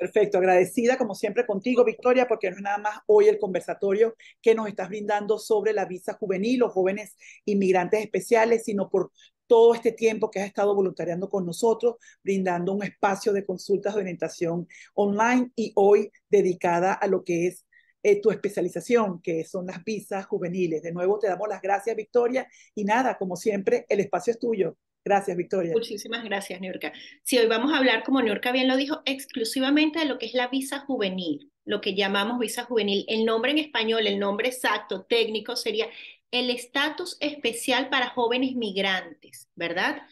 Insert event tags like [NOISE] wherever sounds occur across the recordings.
Perfecto, agradecida como siempre contigo, Victoria, porque no es nada más hoy el conversatorio que nos estás brindando sobre la visa juvenil o jóvenes inmigrantes especiales, sino por todo este tiempo que has estado voluntariando con nosotros, brindando un espacio de consultas de orientación online y hoy dedicada a lo que es eh, tu especialización, que son las visas juveniles. De nuevo, te damos las gracias, Victoria, y nada, como siempre, el espacio es tuyo. Gracias, Victoria. Muchísimas gracias, Niurka. Sí, hoy vamos a hablar, como Niurka bien lo dijo, exclusivamente de lo que es la visa juvenil, lo que llamamos visa juvenil. El nombre en español, el nombre exacto, técnico, sería el estatus especial para jóvenes migrantes, ¿verdad?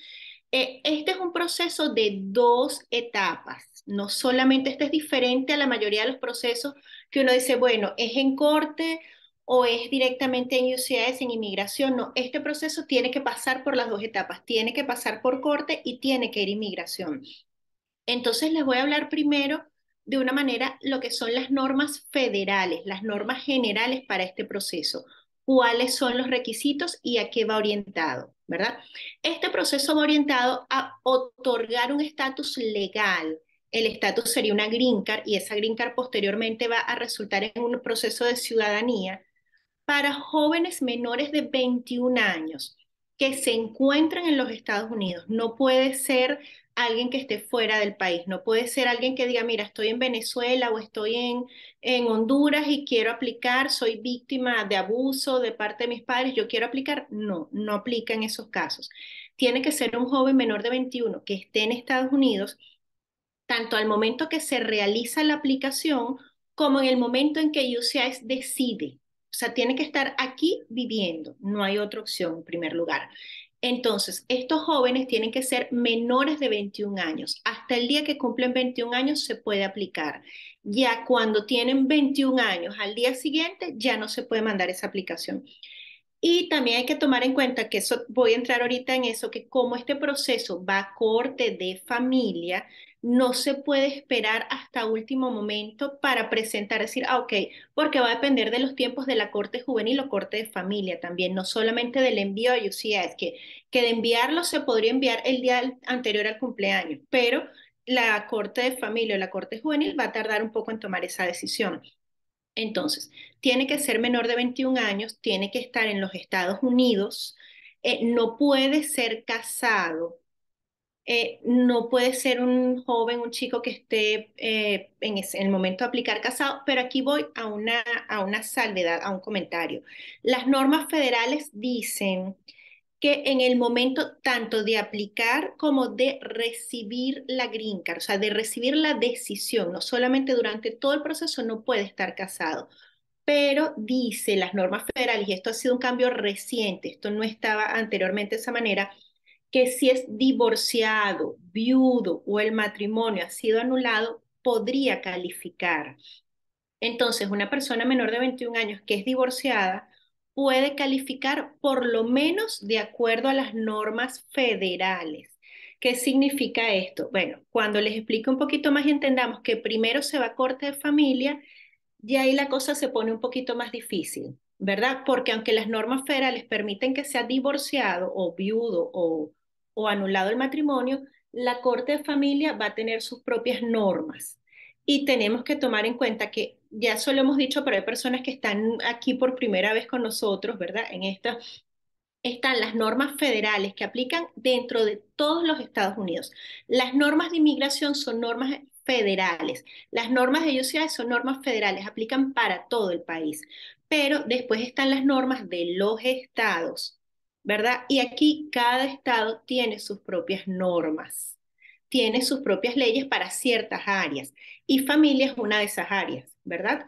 Eh, este es un proceso de dos etapas. No solamente este es diferente a la mayoría de los procesos que uno dice, bueno, es en corte o es directamente en USCIS en inmigración. No, este proceso tiene que pasar por las dos etapas, tiene que pasar por corte y tiene que ir inmigración. Entonces les voy a hablar primero de una manera lo que son las normas federales, las normas generales para este proceso, cuáles son los requisitos y a qué va orientado, ¿verdad? Este proceso va orientado a otorgar un estatus legal, el estatus sería una green card y esa green card posteriormente va a resultar en un proceso de ciudadanía para jóvenes menores de 21 años que se encuentran en los Estados Unidos. No puede ser alguien que esté fuera del país, no puede ser alguien que diga, mira, estoy en Venezuela o estoy en, en Honduras y quiero aplicar, soy víctima de abuso de parte de mis padres, yo quiero aplicar. No, no aplica en esos casos. Tiene que ser un joven menor de 21 que esté en Estados Unidos, tanto al momento que se realiza la aplicación como en el momento en que UCI decide o sea, tiene que estar aquí viviendo, no hay otra opción en primer lugar. Entonces, estos jóvenes tienen que ser menores de 21 años. Hasta el día que cumplen 21 años se puede aplicar. Ya cuando tienen 21 años, al día siguiente ya no se puede mandar esa aplicación. Y también hay que tomar en cuenta que eso, voy a entrar ahorita en eso, que como este proceso va a corte de familia, no se puede esperar hasta último momento para presentar, decir, ah, ok, porque va a depender de los tiempos de la corte juvenil o corte de familia también, no solamente del envío a es que, que de enviarlo se podría enviar el día anterior al cumpleaños, pero la corte de familia o la corte juvenil va a tardar un poco en tomar esa decisión. Entonces, tiene que ser menor de 21 años, tiene que estar en los Estados Unidos, eh, no puede ser casado eh, no puede ser un joven, un chico que esté eh, en, el momento de aplicar casado, pero aquí voy a una, a una salvedad, a un comentario. Las normas federales dicen que en el momento tanto de aplicar como de recibir la green card, o sea, de recibir la decisión, no solamente durante todo el proceso no puede estar casado, pero dice las normas federales, y esto ha sido un cambio reciente, esto no estaba anteriormente de esa manera, que si es divorciado, viudo o el matrimonio ha sido anulado, podría calificar. Entonces, una persona menor de 21 años que es divorciada puede calificar por lo menos de acuerdo a las normas federales. ¿Qué significa esto? Bueno, cuando les explique un poquito más y entendamos que primero se va a corte de familia y ahí la cosa se pone un poquito más difícil, ¿verdad? Porque aunque las normas federales permiten que sea divorciado o viudo o o anulado el matrimonio, la Corte de Familia va a tener sus propias normas. Y tenemos que tomar en cuenta que ya solo hemos dicho, pero hay personas que están aquí por primera vez con nosotros, ¿verdad? En esta están las normas federales que aplican dentro de todos los Estados Unidos. Las normas de inmigración son normas federales. Las normas de UCI son normas federales, aplican para todo el país. Pero después están las normas de los estados. ¿verdad? Y aquí cada estado tiene sus propias normas, tiene sus propias leyes para ciertas áreas y familia es una de esas áreas, ¿verdad?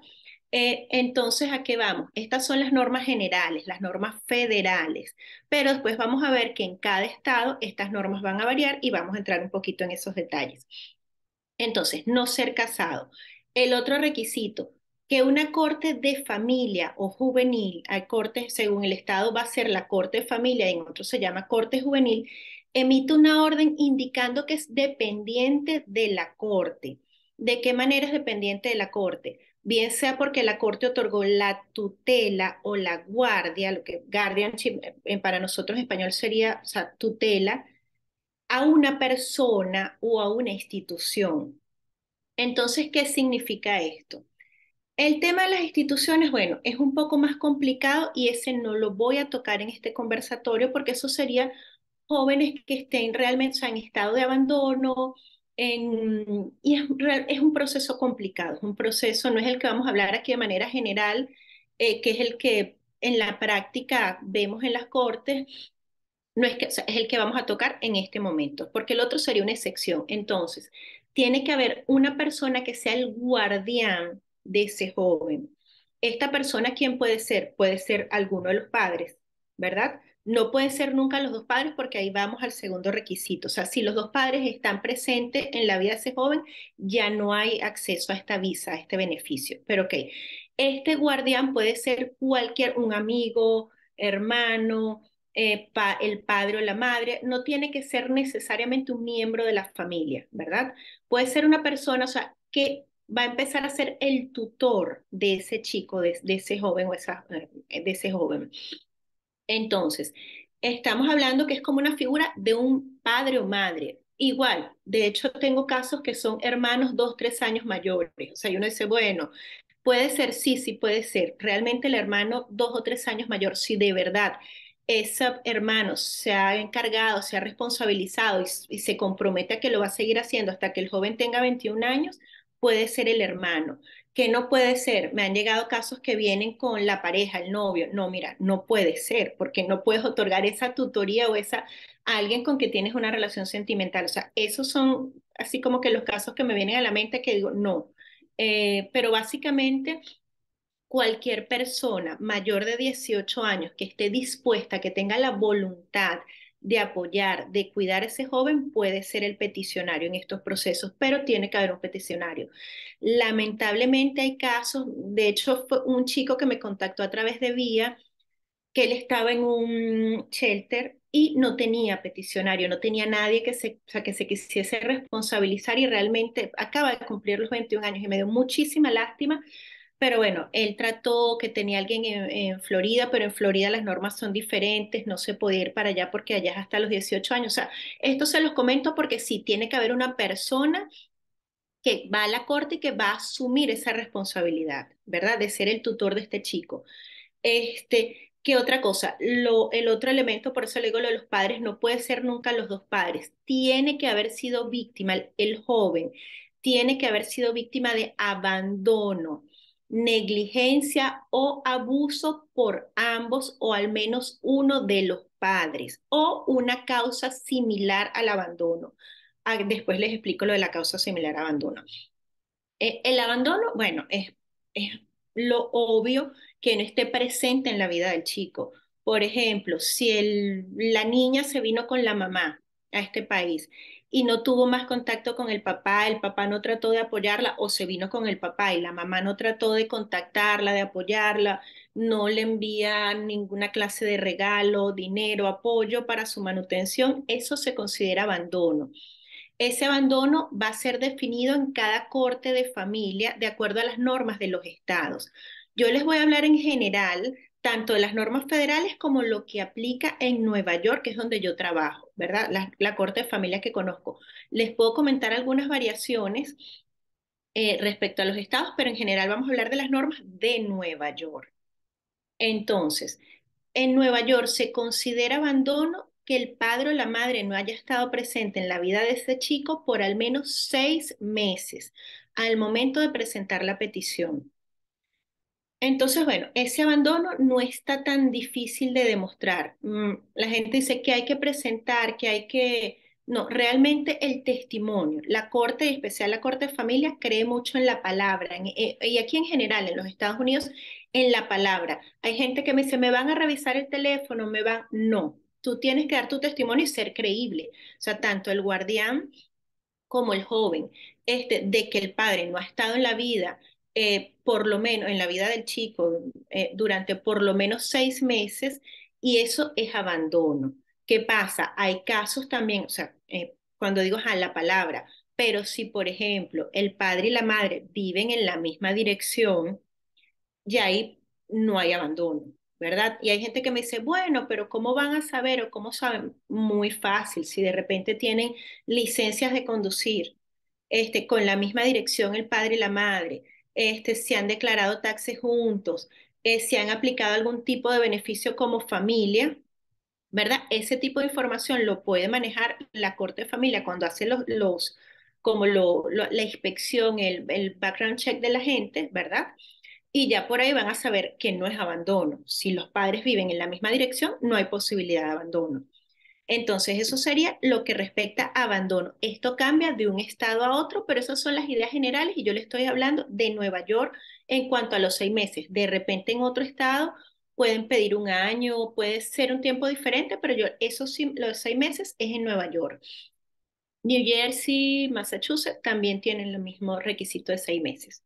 Eh, entonces, ¿a qué vamos? Estas son las normas generales, las normas federales, pero después vamos a ver que en cada estado estas normas van a variar y vamos a entrar un poquito en esos detalles. Entonces, no ser casado. El otro requisito, que una corte de familia o juvenil, hay corte según el Estado va a ser la corte de familia, en otros se llama corte juvenil, emite una orden indicando que es dependiente de la corte. ¿De qué manera es dependiente de la corte? Bien sea porque la corte otorgó la tutela o la guardia, lo que guardian eh, para nosotros en español sería tutela, a una persona o a una institución. Entonces, ¿qué significa esto? El tema de las instituciones, bueno, es un poco más complicado y ese no lo voy a tocar en este conversatorio porque eso sería jóvenes que estén realmente en estado de abandono, y es, un proceso complicado, es un proceso, no es el que vamos a hablar aquí de manera general, eh, que es el que en la práctica vemos en las cortes, no es, que, es el que vamos a tocar en este momento, porque el otro sería una excepción. Entonces, tiene que haber una persona que sea el guardián de ese joven. Esta persona, ¿quién puede ser? Puede ser alguno de los padres, ¿verdad? No puede ser nunca los dos padres porque ahí vamos al segundo requisito. O sea, si los dos padres están presentes en la vida de ese joven, ya no hay acceso a esta visa, a este beneficio. Pero ok, este guardián puede ser cualquier, un amigo, hermano, eh, el padre o la madre, no tiene que ser necesariamente un miembro de la familia, ¿verdad? Puede ser una persona, o sea, que va a empezar a ser el tutor de ese chico, de, ese joven o esa, eh, de ese joven. Entonces, estamos hablando que es como una figura de un padre o madre. Igual, de hecho tengo casos que son hermanos dos, tres años mayores. O sea, uno dice, bueno, puede ser, sí, sí puede ser. Realmente el hermano dos o tres años mayor, si de verdad ese hermano se ha encargado, se ha responsabilizado y, y se compromete a que lo va a seguir haciendo hasta que el joven tenga 21 años, puede ser el hermano, que no puede ser. Me han llegado casos que vienen con la pareja, el novio. No, mira, no puede ser, porque no puedes otorgar esa tutoría o esa a alguien con que tienes una relación sentimental. O sea, esos son así como que los casos que me vienen a la mente que digo, no. Eh, pero básicamente cualquier persona mayor de 18 años que esté dispuesta, que tenga la voluntad de apoyar, de cuidar a ese joven puede ser el peticionario en estos procesos, pero tiene que haber un peticionario. Lamentablemente hay casos, de hecho fue un chico que me contactó a través de vía, que él estaba en un shelter y no tenía peticionario, no tenía nadie que se, que se quisiese responsabilizar y realmente acaba de cumplir los 21 años y me dio muchísima lástima pero bueno, él trató que tenía alguien en, Florida, pero en Florida las normas son diferentes, no se puede ir para allá porque allá es hasta los 18 años. O sea, esto se los comento porque sí, tiene que haber una persona que va a la corte y que va a asumir esa responsabilidad, ¿verdad? De ser el tutor de este chico. Este, ¿qué otra cosa? Lo, el otro elemento, por eso le digo lo de los padres, no puede ser nunca los dos padres. Tiene que haber sido víctima el joven, tiene que haber sido víctima de abandono negligencia o abuso por ambos o al menos uno de los padres o una causa similar al abandono. Ah, después les explico lo de la causa similar al abandono. E, el abandono, bueno, es, es lo obvio que no esté presente en la vida del chico. Por ejemplo, si el, la niña se vino con la mamá a este país y no tuvo más contacto con el papá, el papá no trató de apoyarla o se vino con el papá y la mamá no trató de contactarla, de apoyarla, no le envía ninguna clase de regalo, dinero, apoyo para su manutención, eso se considera abandono. Ese abandono va a ser definido en cada corte de familia de acuerdo a las normas de los estados. Yo les voy a hablar en general tanto las normas federales como lo que aplica en Nueva York, que es donde yo trabajo, ¿verdad? La, corte de familia que conozco. Les puedo comentar algunas variaciones eh, respecto a los estados, pero en general vamos a hablar de las normas de Nueva York. Entonces, en Nueva York se considera abandono que el padre o la madre no haya estado presente en la vida de ese chico por al menos seis meses al momento de presentar la petición. Entonces, bueno, ese abandono no está tan difícil de demostrar. Mm, la gente dice que hay que presentar, que hay que... No, realmente el testimonio. La Corte, en especial la Corte de Familia, cree mucho en la palabra. Eh, y aquí en general, en los Estados Unidos, en la palabra. Hay gente que me dice, me van a revisar el teléfono, me van... No, tú tienes que dar tu testimonio y ser creíble. O sea, tanto el guardián como el joven, este, de que el padre no ha estado en la vida, eh, por lo menos en la vida del chico eh, durante por lo menos seis meses y eso es abandono. ¿Qué pasa? Hay casos también, o sea, eh, cuando digo a la palabra, pero si por ejemplo el padre y la madre viven en la misma dirección, ya ahí no hay abandono. ¿Verdad? Y hay gente que me dice, bueno, pero ¿cómo van a saber o cómo saben? Muy fácil, si de repente tienen licencias de conducir, este, con la misma dirección el padre y la madre, si este, han declarado taxes juntos, eh, si han aplicado algún tipo de beneficio como familia, ¿verdad? Ese tipo de información lo puede manejar la Corte de Familia cuando hace los, los como lo, la inspección, el, background check de la gente, ¿verdad? Y ya por ahí van a saber que no es abandono. Si los padres viven en la misma dirección, no hay posibilidad de abandono. Entonces, eso sería lo que respecta a abandono. Esto cambia de un estado a otro, pero esas son las ideas generales y yo le estoy hablando de Nueva York en cuanto a los seis meses. De repente en otro estado pueden pedir un año, puede ser un tiempo diferente, pero yo, esos los seis meses es en Nueva York. New Jersey, Massachusetts también tienen lo mismo requisito de seis meses.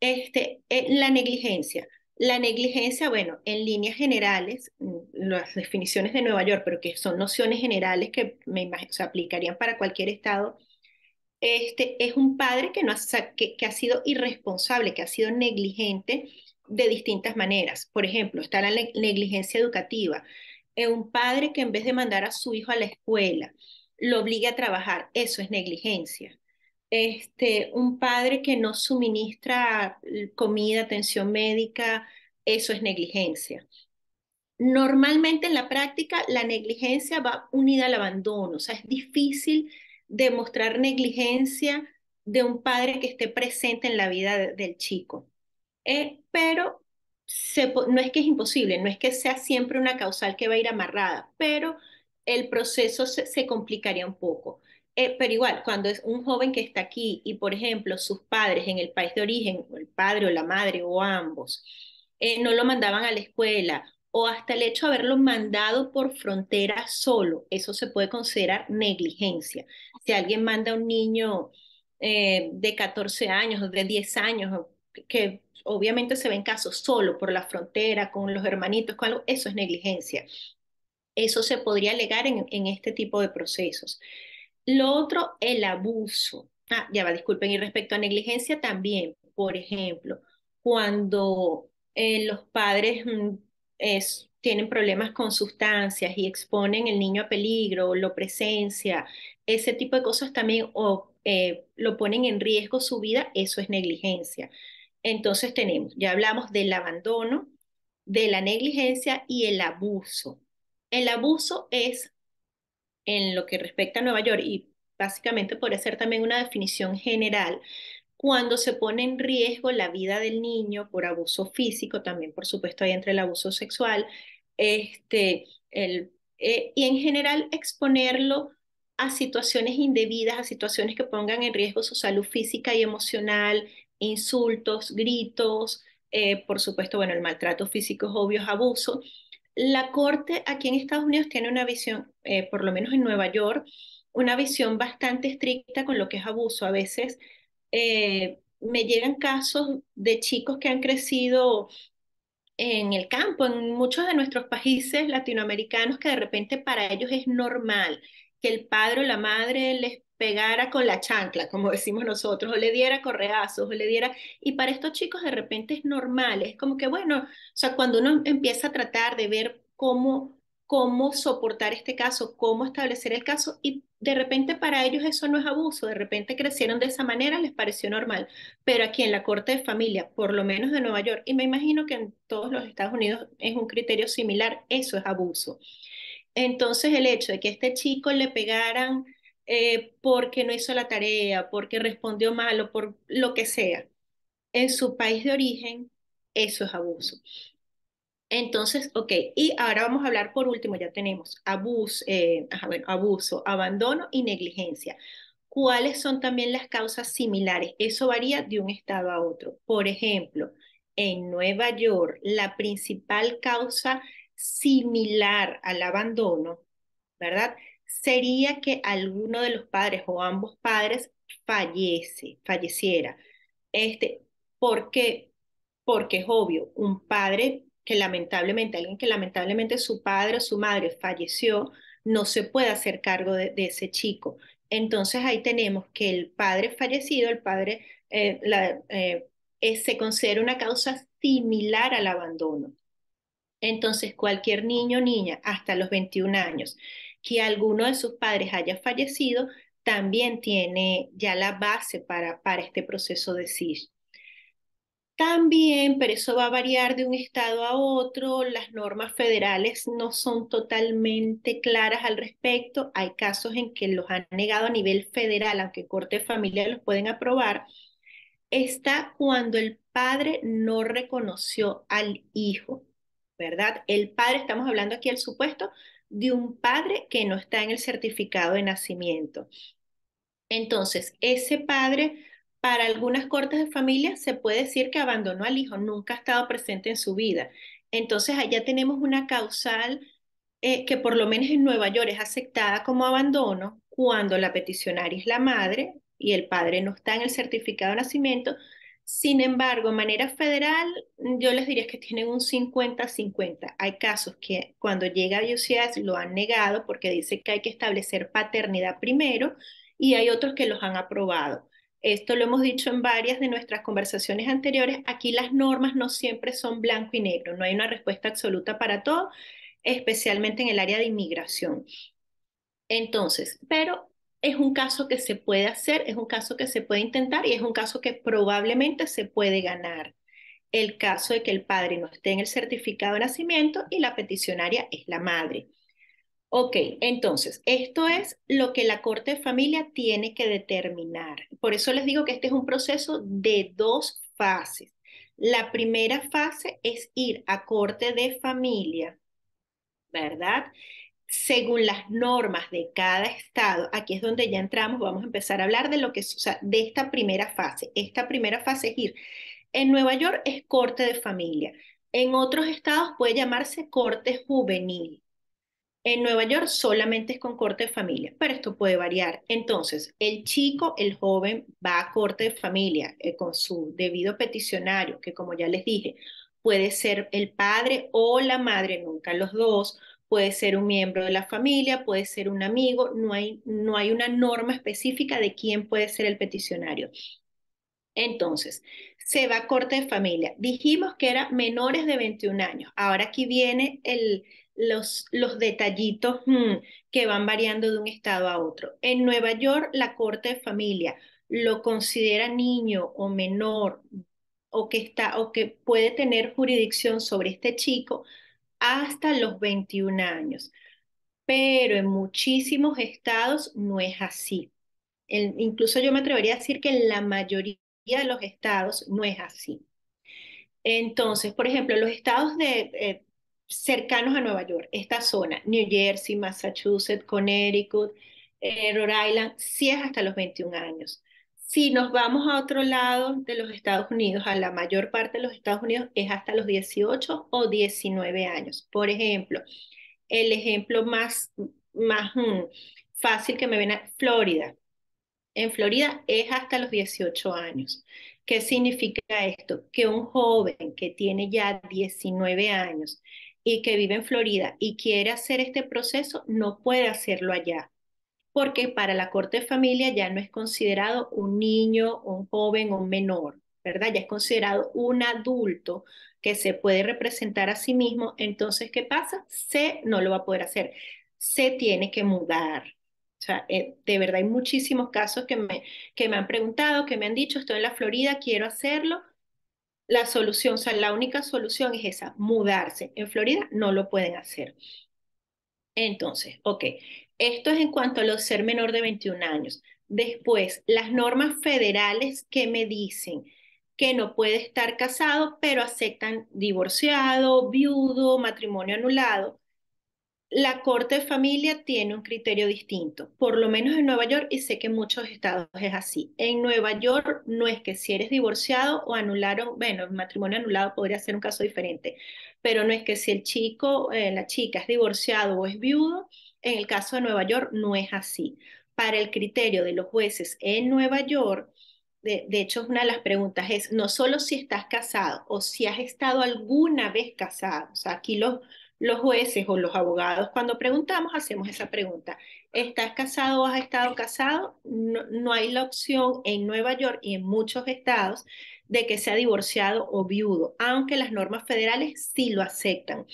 Este, eh, la negligencia. La negligencia, bueno, en líneas generales, mm, las definiciones de Nueva York, pero que son nociones generales que me imagino, se aplicarían para cualquier estado, este, es un padre que, no ha, que, ha sido irresponsable, que ha sido negligente de distintas maneras. Por ejemplo, está la negligencia educativa. Es eh, Un padre que en vez de mandar a su hijo a la escuela, lo obliga a trabajar, eso es negligencia este, un padre que no suministra comida, atención médica, eso es negligencia. Normalmente en la práctica la negligencia va unida al abandono, o sea, es difícil demostrar negligencia de un padre que esté presente en la vida del chico. Eh, pero no es que es imposible, no es que sea siempre una causal que va a ir amarrada, pero el proceso se complicaría un poco. Eh, pero igual, cuando es un joven que está aquí y, por ejemplo, sus padres en el país de origen, el padre o la madre o ambos, eh, no lo mandaban a la escuela o hasta el hecho de haberlo mandado por frontera solo, eso se puede considerar negligencia. Si alguien manda a un niño eh, de 14 años o de 10 años, que obviamente se ven casos solo por la frontera, con los hermanitos, eso es negligencia. Eso se podría alegar en este tipo de procesos. Lo otro, el abuso. Ah, ya va, disculpen, y respecto a negligencia también, por ejemplo, cuando eh, los padres mm, tienen problemas con sustancias y exponen el niño a peligro, lo presencia, ese tipo de cosas también, o eh, lo ponen en riesgo su vida, eso es negligencia. Entonces tenemos, ya hablamos del abandono, de la negligencia y el abuso. El abuso es en lo que respecta a Nueva York, y básicamente por ser también una definición general, cuando se pone en riesgo la vida del niño por abuso físico, también por supuesto hay entre el abuso sexual, este, eh, y en general exponerlo a situaciones indebidas, a situaciones que pongan en riesgo su salud física y emocional, insultos, gritos, eh, por supuesto, bueno, el maltrato físico es obvio, abuso, la Corte aquí en Estados Unidos tiene una visión, eh, por lo menos en Nueva York, una visión bastante estricta con lo que es abuso. A veces eh, me llegan casos de chicos que han crecido en el campo, en muchos de nuestros países latinoamericanos, que de repente para ellos es normal que el padre o la madre les pegara con la chancla, como [LAUGHS] decimos nosotros, o le diera correazos, o le diera... Y para estos chicos de repente es normal, es como que, bueno, o sea, cuando uno empieza a tratar de ver cómo, cómo soportar este caso, cómo establecer el caso, y de repente para ellos eso no es abuso, de repente crecieron de esa manera, les pareció normal. Pero aquí en la Corte de Familia, por lo menos de Nueva York, y me imagino que en todos los Estados Unidos es un criterio similar, eso es abuso. Entonces el hecho de que a este chico le pegaran eh, porque no hizo la tarea, porque respondió mal o por lo que sea, en su país de origen, eso es abuso. Entonces, ok, y ahora vamos a hablar por último, ya tenemos abuso, eh, abuso, abandono y negligencia. ¿Cuáles son también las causas similares? Eso varía de un estado a otro. Por ejemplo, en Nueva York, la principal causa similar al abandono, ¿verdad? Sería que alguno de los padres o ambos padres fallece, falleciera. Este, ¿Por qué? Porque es obvio, un padre que lamentablemente, alguien que lamentablemente su padre o su madre falleció, no se puede hacer cargo de, ese chico. Entonces ahí tenemos que el padre fallecido, el padre eh, eh, eh, se considera una causa similar al abandono. Entonces, cualquier niño o niña hasta los 21 años que alguno de sus padres haya fallecido, también tiene ya la base para, para este proceso de CIS También, pero eso va a variar de un estado a otro, las normas federales no son totalmente claras al respecto, hay casos en que los han negado a nivel federal, aunque corte familia los pueden aprobar, está cuando el padre no reconoció al hijo. ¿verdad? El padre, estamos hablando aquí del supuesto de un padre que no está en el certificado de nacimiento. Entonces, ese padre, para algunas cortes de familia, se puede decir que abandonó al hijo, nunca ha estado presente en su vida. Entonces, allá tenemos una causal eh, que por lo menos en Nueva York es aceptada como abandono cuando la peticionaria es la madre y el padre no está en el certificado de nacimiento, sin embargo, de manera federal, yo les diría que tienen un 50-50. Hay casos que cuando llega a UCS lo han negado porque dice que hay que establecer paternidad primero y hay otros que los han aprobado. Esto lo hemos dicho en varias de nuestras conversaciones anteriores. Aquí las normas no siempre son blanco y negro, no hay una respuesta absoluta para todo, especialmente en el área de inmigración. Entonces, pero es un caso que se puede hacer, es un caso que se puede intentar y es un caso que probablemente se puede ganar. El caso de que el padre no esté en el certificado de nacimiento y la peticionaria es la madre. Ok, entonces, esto es lo que la Corte de Familia tiene que determinar. Por eso les digo que este es un proceso de dos fases. La primera fase es ir a Corte de Familia, ¿verdad? según las normas de cada estado, aquí es donde ya entramos, vamos a empezar a hablar de lo que es, o sea, de esta primera fase. Esta primera fase es ir, en Nueva York es corte de familia, en otros estados puede llamarse corte juvenil. En Nueva York solamente es con corte de familia, pero esto puede variar. Entonces, el chico, el joven, va a corte de familia eh, con su debido peticionario, que como ya les dije, puede ser el padre o la madre, nunca los dos, puede ser un miembro de la familia, puede ser un amigo, no hay, no hay una norma específica de quién puede ser el peticionario. Entonces, se va a corte de familia. Dijimos que era menores de 21 años. Ahora aquí viene el, los, detallitos mm, que van variando de un estado a otro. En Nueva York, la corte de familia lo considera niño o menor o que, está, o que puede tener jurisdicción sobre este chico hasta los 21 años, pero en muchísimos estados no es así. incluso yo me atrevería a decir que en la mayoría de los estados no es así. Entonces, por ejemplo, los estados eh, cercanos a Nueva York, esta zona, New Jersey, Massachusetts, Connecticut, eh, Rhode Island, sí es hasta los 21 años. Si nos vamos a otro lado de los Estados Unidos, a la mayor parte de los Estados Unidos es hasta los 18 o 19 años. Por ejemplo, el ejemplo más, más mm, fácil que me ven a Florida. En Florida es hasta los 18 años. ¿Qué significa esto? Que un joven que tiene ya 19 años y que vive en Florida y quiere hacer este proceso, no puede hacerlo allá porque para la Corte de Familia ya no es considerado un niño, un joven o un menor, ¿verdad? Ya es considerado un adulto que se puede representar a sí mismo. Entonces, ¿qué pasa? Se no lo va a poder hacer. Se tiene que mudar. O sea, eh, de verdad hay muchísimos casos que me, que me han preguntado, que me han dicho, estoy en la Florida, quiero hacerlo. La solución, o sea, la única solución es esa, mudarse. En Florida no lo pueden hacer. Entonces, ok, esto es en cuanto a los ser menor de 21 años. Después, las normas federales que me dicen que no puede estar casado, pero aceptan divorciado, viudo, matrimonio anulado. La Corte de Familia tiene un criterio distinto, por lo menos en Nueva York, y sé que en muchos estados es así. En Nueva York no es que si eres divorciado o anularon, bueno, el matrimonio anulado podría ser un caso diferente, pero no es que si el chico, eh, la chica es divorciado o es viudo, en el caso de Nueva York no es así. Para el criterio de los jueces en Nueva York, de, hecho, una de las preguntas es no solo si estás casado o si has estado alguna vez casado. O sea, aquí los, los jueces o los abogados, cuando preguntamos, hacemos esa pregunta. ¿Estás casado o has estado casado? No, no hay la opción en Nueva York y en muchos estados de que sea divorciado o viudo, aunque las normas federales sí lo aceptan.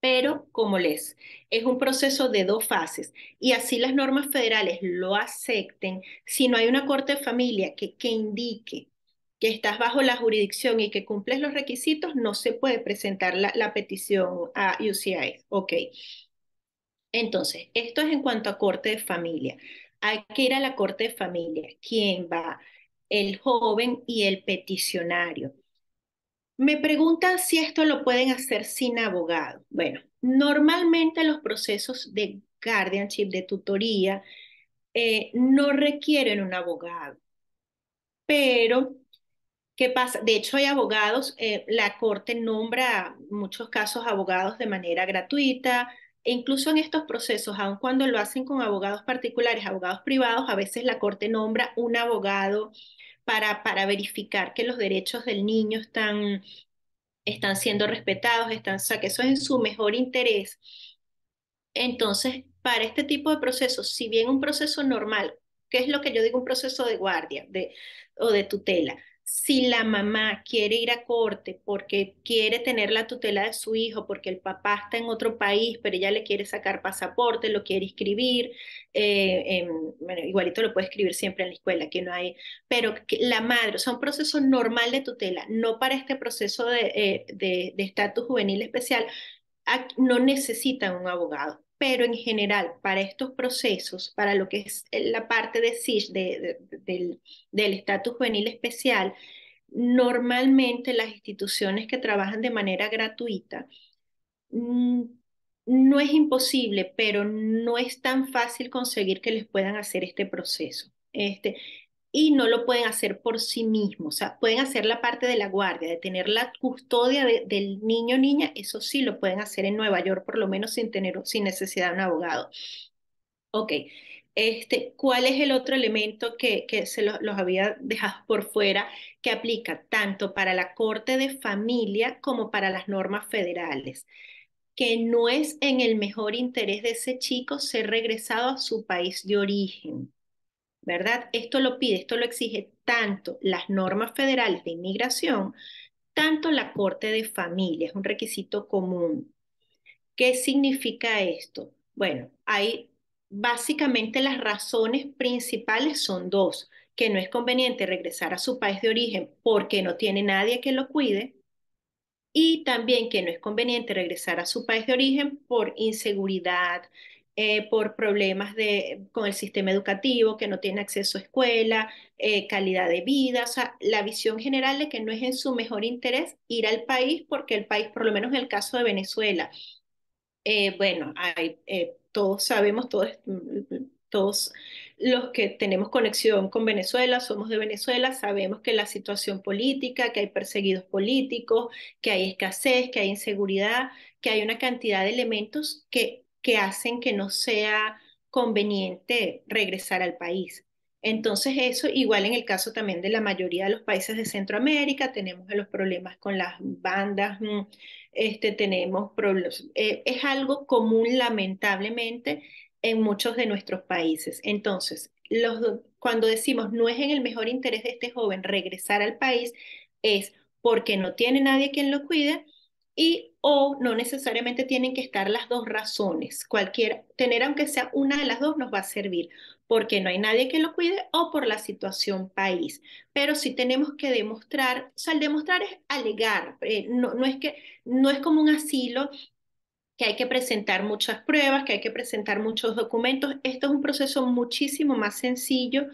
Pero, como les es un proceso de dos fases y así las normas federales lo acepten, si no hay una corte de familia que, que indique que estás bajo la jurisdicción y que cumples los requisitos, no se puede presentar la, la petición a UCI. Ok. Entonces, esto es en cuanto a corte de familia. Hay que ir a la corte de familia. ¿Quién va? El joven y el peticionario. Me preguntan si esto lo pueden hacer sin abogado. Bueno, Normalmente los procesos de guardianship, de tutoría, eh, no requieren un abogado. Pero, ¿qué pasa? De hecho, hay abogados, eh, la Corte nombra muchos casos abogados de manera gratuita. E incluso en estos procesos, aun cuando lo hacen con abogados particulares, abogados privados, a veces la Corte nombra un abogado para, para verificar que los derechos del niño están están siendo respetados, están, o sea, que eso es en su mejor interés. Entonces, para este tipo de procesos, si bien un proceso normal, ¿qué es lo que yo digo? Un proceso de guardia de, o de tutela si la mamá quiere ir a corte porque quiere tener la tutela de su hijo, porque el papá está en otro país, pero ella le quiere sacar pasaporte, lo quiere escribir, eh, bueno, igualito lo puede escribir siempre en la escuela, que no hay, pero la madre, o sea, un proceso normal de tutela, no para este proceso de eh, estatus juvenil especial, no necesitan un abogado pero en general para estos procesos, para lo que es la parte de SISH, del, estatus juvenil especial, normalmente las instituciones que trabajan de manera gratuita, mm, no es imposible, pero no es tan fácil conseguir que les puedan hacer este proceso. Este, y no lo pueden hacer por sí mismos. O sea, pueden hacer la parte de la guardia, de tener la custodia del niño o niña, eso sí lo pueden hacer en Nueva York, por lo menos sin, tener, sin necesidad de un abogado. Ok. Este, ¿Cuál es el otro elemento que, se los había dejado por fuera que aplica tanto para la Corte de Familia como para las normas federales? que no es en el mejor interés de ese chico ser regresado a su país de origen. ¿verdad? Esto lo pide, esto lo exige tanto las normas federales de inmigración, tanto la Corte de Familia, es un requisito común. ¿Qué significa esto? Bueno, hay básicamente las razones principales son dos, que no es conveniente regresar a su país de origen porque no tiene nadie que lo cuide y también que no es conveniente regresar a su país de origen por inseguridad, eh, por problemas de, con el sistema educativo, que no tiene acceso a escuela, eh, calidad de vida, o sea, la visión general de que no es en su mejor interés ir al país porque el país, por lo menos en el caso de Venezuela, eh, bueno, hay, todos sabemos, todos, todos los que tenemos conexión con Venezuela, somos de Venezuela, sabemos que la situación política, que hay perseguidos políticos, que hay escasez, que hay inseguridad, que hay una cantidad de elementos que que hacen que no sea conveniente regresar al país. Entonces eso, igual en el caso también de la mayoría de los países de Centroamérica, tenemos los problemas con las bandas, mm, este, tenemos problemas, eh, es algo común lamentablemente en muchos de nuestros países. Entonces, los, cuando decimos no es en el mejor interés de este joven regresar al país, es porque no tiene nadie quien lo cuide y o no necesariamente tienen que estar las dos razones. Cualquier, tener aunque sea una de las dos nos va a servir porque no hay nadie que lo cuide o por la situación país. Pero si tenemos que demostrar, o sea, el demostrar es alegar, eh, no, no, es que, no es como un asilo que hay que presentar muchas pruebas, que hay que presentar muchos documentos. Esto es un proceso muchísimo más sencillo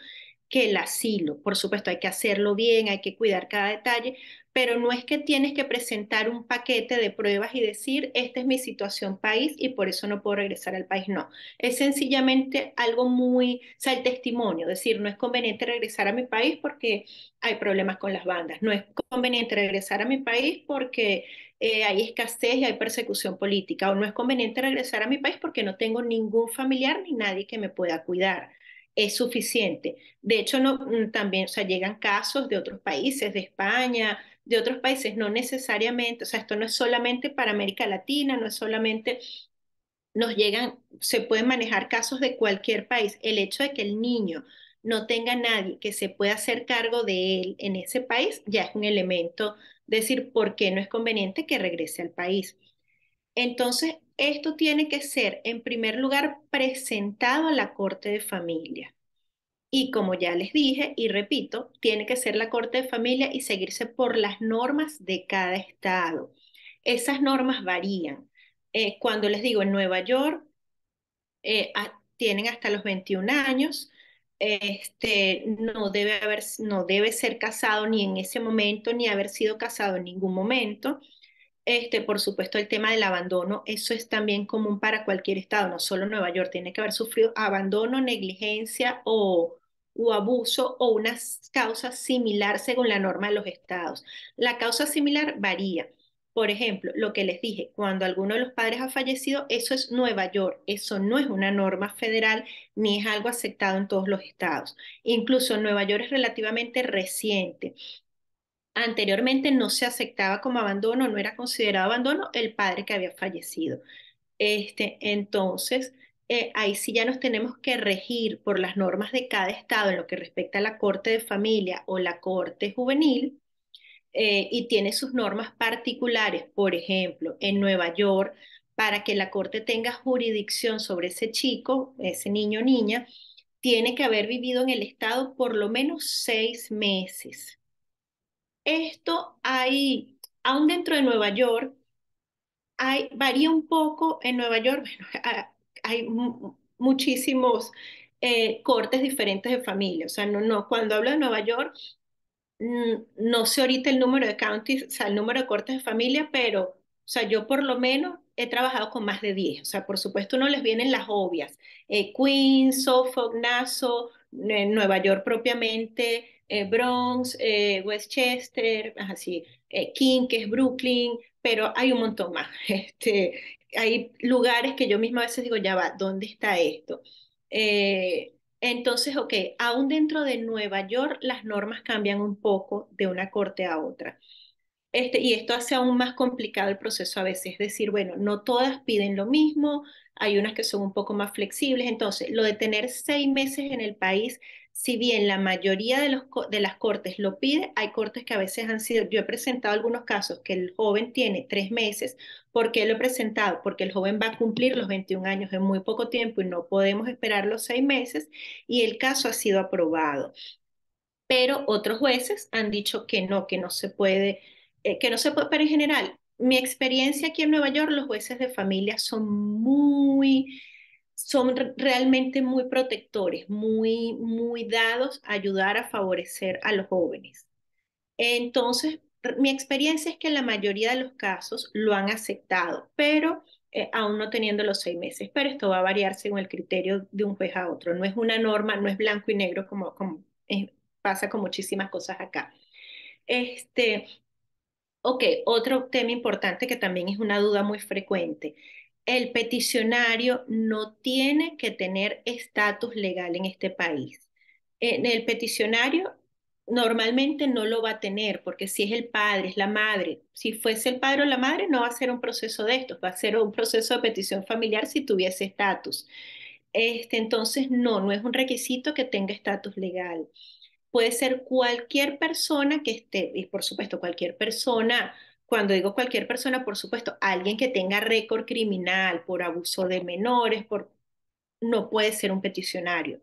que el asilo. Por supuesto, hay que hacerlo bien, hay que cuidar cada detalle, pero no es que tienes que presentar un paquete de pruebas y decir, esta es mi situación país y por eso no puedo regresar al país. No, es sencillamente algo muy, o sea, el testimonio, decir, no es conveniente regresar a mi país porque hay problemas con las bandas, no es conveniente regresar a mi país porque eh, hay escasez y hay persecución política, o no es conveniente regresar a mi país porque no tengo ningún familiar ni nadie que me pueda cuidar es suficiente. De hecho, no, mm, también, o sea, llegan casos de otros países, de España, de otros países, no necesariamente, o sea, esto no es solamente para América Latina, no es solamente, nos llegan, se pueden manejar casos de cualquier país. El hecho de que el niño no tenga nadie que se pueda hacer cargo de él en ese país, ya es un elemento, decir, ¿por qué no es conveniente que regrese al país? Entonces, esto tiene que ser, en primer lugar, presentado a la Corte de Familia. Y como ya les dije y repito, tiene que ser la Corte de Familia y seguirse por las normas de cada estado. Esas normas varían. Eh, cuando les digo en Nueva York, eh, tienen hasta los 21 años, este, no, debe haber, no debe ser casado ni en ese momento, ni haber sido casado en ningún momento este, por supuesto, el tema del abandono, eso es también común para cualquier estado, no solo Nueva York, tiene que haber sufrido abandono, negligencia o, o abuso o una causa similar según la norma de los estados. La causa similar varía. Por ejemplo, lo que les dije, cuando alguno de los padres ha fallecido, eso es Nueva York, eso no es una norma federal ni es algo aceptado en todos los estados. Incluso Nueva York es relativamente reciente anteriormente no se aceptaba como abandono, no era considerado abandono el padre que había fallecido. Este, entonces, eh, ahí sí ya nos tenemos que regir por las normas de cada estado en lo que respecta a la corte de familia o la corte juvenil. Eh, y tiene sus normas particulares, por ejemplo, en Nueva York, para que la corte tenga jurisdicción sobre ese chico, ese niño o niña, tiene que haber vivido en el estado por lo menos seis meses. Esto hay, aún dentro de Nueva York, hay, varía un poco en Nueva York, [LAUGHS] hay muchísimos eh, cortes diferentes de familia. O sea, no, no, cuando hablo de Nueva York, no sé ahorita el número de counties, o sea, el número de cortes de familia, pero, o sea, yo por lo menos he trabajado con más de 10. O sea, por supuesto no les vienen las obvias. Eh, Queens, Suffolk, Nassau, eh, Nueva York propiamente, eh, Bronx, eh, Westchester, así, eh, King, que es Brooklyn, pero hay un montón más. [LAUGHS] Este, hay lugares que yo misma a veces digo, ya va, ¿dónde está esto? entonces, ok, aún dentro de Nueva York las normas cambian un poco de una corte a otra. Este, y esto hace aún más complicado el proceso a veces, es decir, bueno, no todas piden lo mismo, hay unas que son un poco más flexibles, entonces lo de tener seis meses en el país si bien la mayoría de, las cortes lo pide, hay cortes que a veces han sido, yo he presentado algunos casos que el joven tiene tres meses, ¿por qué lo he presentado? Porque el joven va a cumplir los 21 años en muy poco tiempo y no podemos esperar los seis meses y el caso ha sido aprobado. Pero otros jueces han dicho que no, que no se puede, eh, que no se puede, pero en general, mi experiencia aquí en Nueva York, los jueces de familia son muy son realmente muy protectores, muy, muy dados a ayudar a favorecer a los jóvenes. Entonces, mi experiencia es que la mayoría de los casos lo han aceptado, pero eh, aún no teniendo los seis meses, pero esto va a variar según el criterio de un juez a otro. No es una norma, no es blanco y negro como, como eh, pasa con muchísimas cosas acá. Este, ok, otro tema importante que también es una duda muy frecuente el peticionario no tiene que tener estatus legal en este país. En el peticionario normalmente no lo va a tener, porque si es el padre, es la madre, si fuese el padre o la madre, no va a ser un proceso de estos, va a ser un proceso de petición familiar si tuviese estatus. Este, entonces, no, no es un requisito que tenga estatus legal. Puede ser cualquier persona que esté, y por supuesto, cualquier persona cuando digo cualquier persona, por supuesto, alguien que tenga récord criminal por abuso de menores, por, no puede ser un peticionario.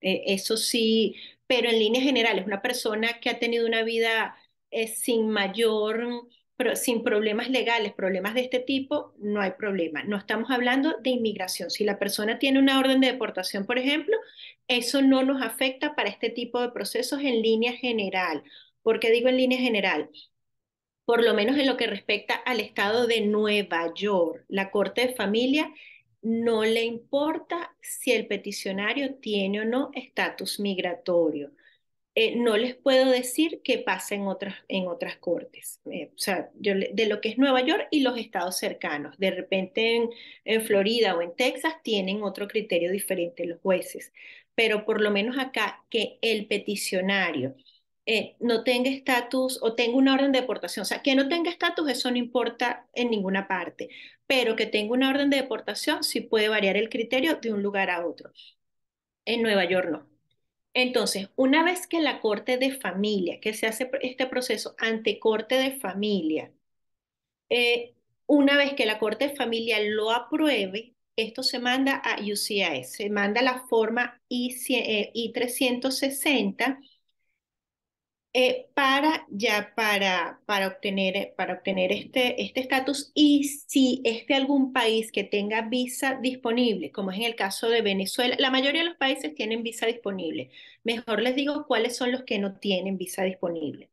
Eh, eso sí, pero en líneas generales, una persona que ha tenido una vida eh, sin mayor, sin problemas legales, problemas de este tipo, no hay problema. No estamos hablando de inmigración. Si la persona tiene una orden de deportación, por ejemplo, eso no nos afecta para este tipo de procesos en línea general. ¿Por qué digo en línea general? por lo menos en lo que respecta al estado de Nueva York. La Corte de Familia no le importa si el peticionario tiene o no estatus migratorio. Eh, no les puedo decir qué pasa en otras, en otras cortes, eh, o sea, de lo que es Nueva York y los estados cercanos. De repente en, en, Florida o en Texas tienen otro criterio diferente los jueces, pero por lo menos acá que el peticionario eh, no tenga estatus o tenga una orden de deportación. O sea, que no tenga estatus, eso no importa en ninguna parte, pero que tenga una orden de deportación sí puede variar el criterio de un lugar a otro. En Nueva York no. Entonces, una vez que la Corte de Familia, que se hace este proceso ante Corte de Familia, eh, una vez que la Corte de Familia lo apruebe, esto se manda a UCIS, se manda la forma I 360 eh, para ya para, obtener, para obtener este, este estatus y si es de algún país que tenga visa disponible, como es en el caso de Venezuela, la mayoría de los países tienen visa disponible. Mejor les digo cuáles son los que no tienen visa disponible.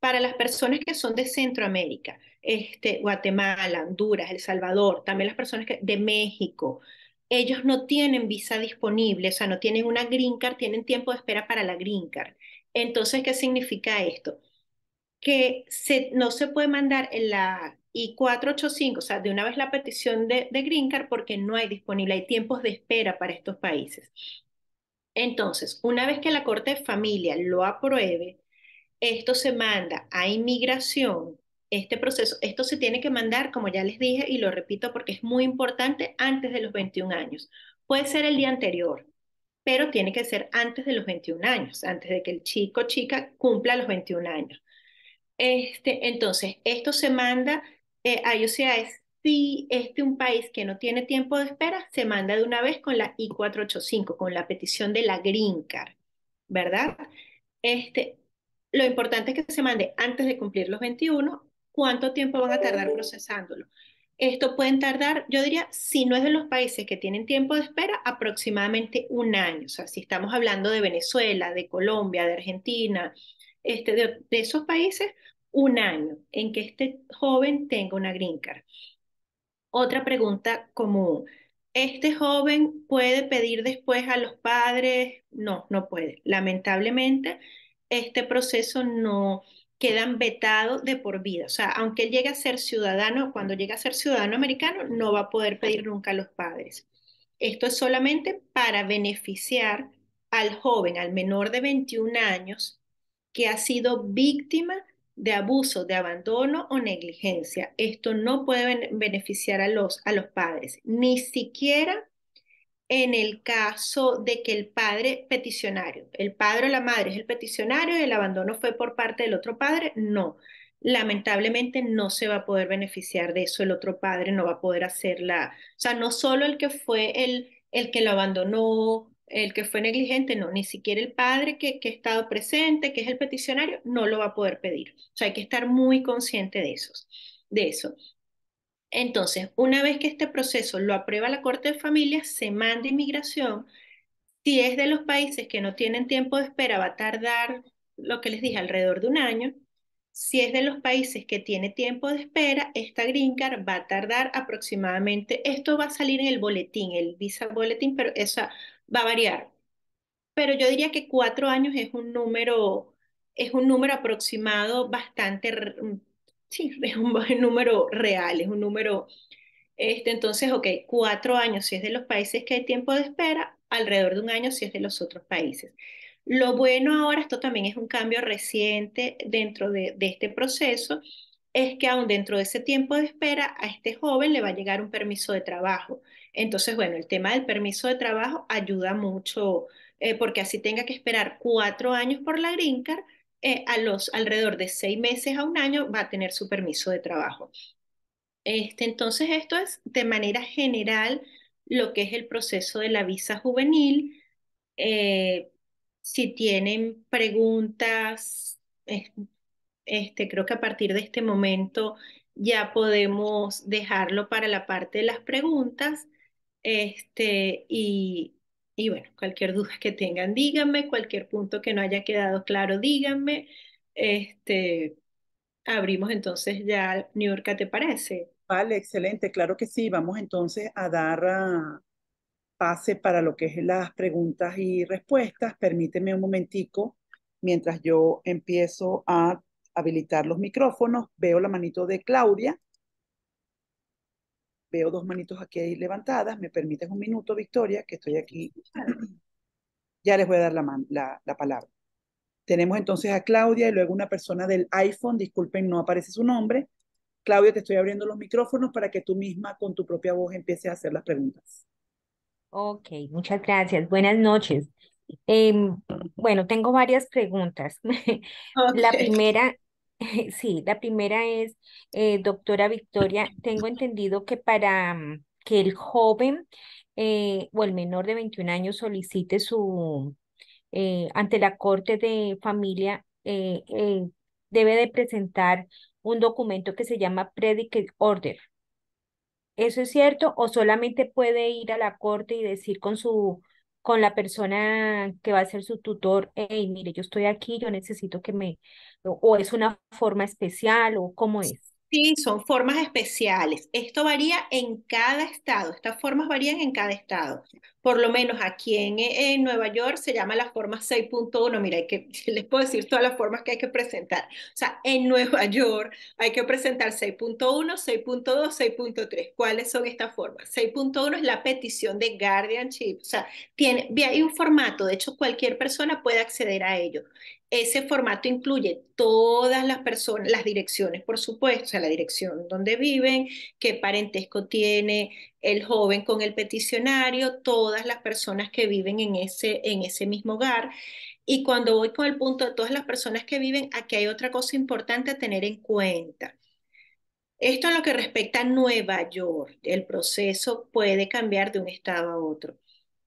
Para las personas que son de Centroamérica, este, Guatemala, Honduras, El Salvador, también las personas de México, ellos no tienen visa disponible, o sea, no tienen una green card, tienen tiempo de espera para la green card. Entonces, ¿qué significa esto? Que no se puede mandar en la I-485, o sea, de una vez la petición de, de Green Card porque no hay disponible, hay tiempos de espera para estos países. Entonces, una vez que la Corte de Familia lo apruebe, esto se manda a inmigración, este proceso, esto se tiene que mandar, como ya les dije y lo repito porque es muy importante, antes de los 21 años. Puede ser el día anterior, pero tiene que ser antes de los 21 años, antes de que el chico o chica cumpla los 21 años. Este, entonces, esto se manda eh, a USCIS. Si este un país que no tiene tiempo de espera, se manda de una vez con la I-485, con la petición de la Green Card, ¿verdad? Este, lo importante es que se mande antes de cumplir los 21, cuánto tiempo van a tardar procesándolo. Esto puede tardar, yo diría, si no es de los países que tienen tiempo de espera, aproximadamente un año. O sea, si estamos hablando de Venezuela, de Colombia, de Argentina, este, de esos países, un año en que este joven tenga una green card. Otra pregunta común. ¿Este joven puede pedir después a los padres? No, no puede. Lamentablemente, este proceso no, quedan vetados de por vida. O sea, aunque él llegue a ser ciudadano, cuando llegue a ser ciudadano americano, no va a poder pedir nunca a los padres. Esto es solamente para beneficiar al joven, al menor de 21 años, que ha sido víctima de abuso, de abandono o negligencia. Esto no puede beneficiar a los, a los padres, ni siquiera en el caso de que el padre peticionario, el padre o la madre es el peticionario y el abandono fue por parte del otro padre, no. Lamentablemente no se va a poder beneficiar de eso, el otro padre no va a poder hacer la, O sea, no solo el que fue el, que lo abandonó, el que fue negligente, no, ni siquiera el padre que, ha estado presente, que es el peticionario, no lo va a poder pedir. O sea, hay que estar muy consciente de eso. De eso. Entonces, una vez que este proceso lo aprueba la Corte de Familia, se manda inmigración. Si es de los países que no tienen tiempo de espera, va a tardar lo que les dije, alrededor de un año. Si es de los países que tiene tiempo de espera, esta green card va a tardar aproximadamente, esto va a salir en el boletín, el visa boletín, pero esa va a variar. Pero yo diría que cuatro años es un número, es un número aproximado bastante mm, sí, [LAUGHS] es un, número real, es un número... Este, entonces, ok, cuatro años si es de los países que hay tiempo de espera, alrededor de un año si es de los otros países. Lo bueno ahora, esto también es un cambio reciente dentro de, este proceso, es que aún dentro de ese tiempo de espera a este joven le va a llegar un permiso de trabajo. Entonces, bueno, el tema del permiso de trabajo ayuda mucho eh, porque así tenga que esperar cuatro años por la green card, eh, a los alrededor de seis meses a un año va a tener su permiso de trabajo. Este, entonces, esto es de manera general lo que es el proceso de la visa juvenil. Eh, si tienen preguntas, este, creo que a partir de este momento ya podemos dejarlo para la parte de las preguntas. Este, y, y bueno, cualquier duda que tengan, díganme, cualquier punto que no haya quedado claro, díganme. Este, abrimos entonces ya New York, ¿te parece? Vale, excelente, claro que sí. Vamos entonces a dar ah, pase para lo que es las preguntas y respuestas. Permíteme un momentico mientras yo empiezo a habilitar los micrófonos. Veo la manito de Claudia veo dos manitos aquí levantadas, me permites un minuto, Victoria, que estoy aquí. [CLEARS THROAT] Ya les voy a dar la, la, palabra. Tenemos entonces a Claudia y luego una persona del iPhone, disculpen, no aparece su nombre. Claudia, te estoy abriendo los micrófonos para que tú misma con tu propia voz empieces a hacer las preguntas. Ok, muchas gracias. Buenas noches. Em, bueno, tengo varias preguntas. [LAUGHS] La primera [LAUGHS] Sí, la primera es, eh, doctora Victoria, tengo entendido que para mm, que el joven eh, o el menor de 21 años solicite su, eh, ante la Corte de Familia, debe de presentar un documento que se llama Predicate Order. ¿Eso es cierto? ¿O solamente puede ir a la Corte y decir con su con la persona que va a ser su tutor, hey, mire, yo estoy aquí, yo necesito que me, o, es una forma especial, o cómo es. Sí, son formas especiales. Esto varía en cada estado, estas formas varían en cada estado por lo menos aquí en, en Nueva York se llama la forma 6.1, mira, hay que, [LAUGHS] les puedo decir todas las formas que hay que presentar. O sea, en Nueva [LAUGHS] York hay que presentar 6.1, 6.2, 6.3. ¿Cuáles son estas formas? 6.1 es la petición de guardianship, o sea, tiene, hay un formato, de hecho cualquier persona puede acceder a ello. Ese formato incluye todas las personas, las direcciones, por supuesto, o sea, la dirección donde viven, qué parentesco tiene, el joven con el peticionario, todas las personas que viven en ese, en ese mismo hogar. Y cuando voy con el punto de todas las personas que viven, aquí hay otra cosa importante a tener en cuenta. Esto en lo que respecta a Nueva York, el proceso puede cambiar de un estado a otro.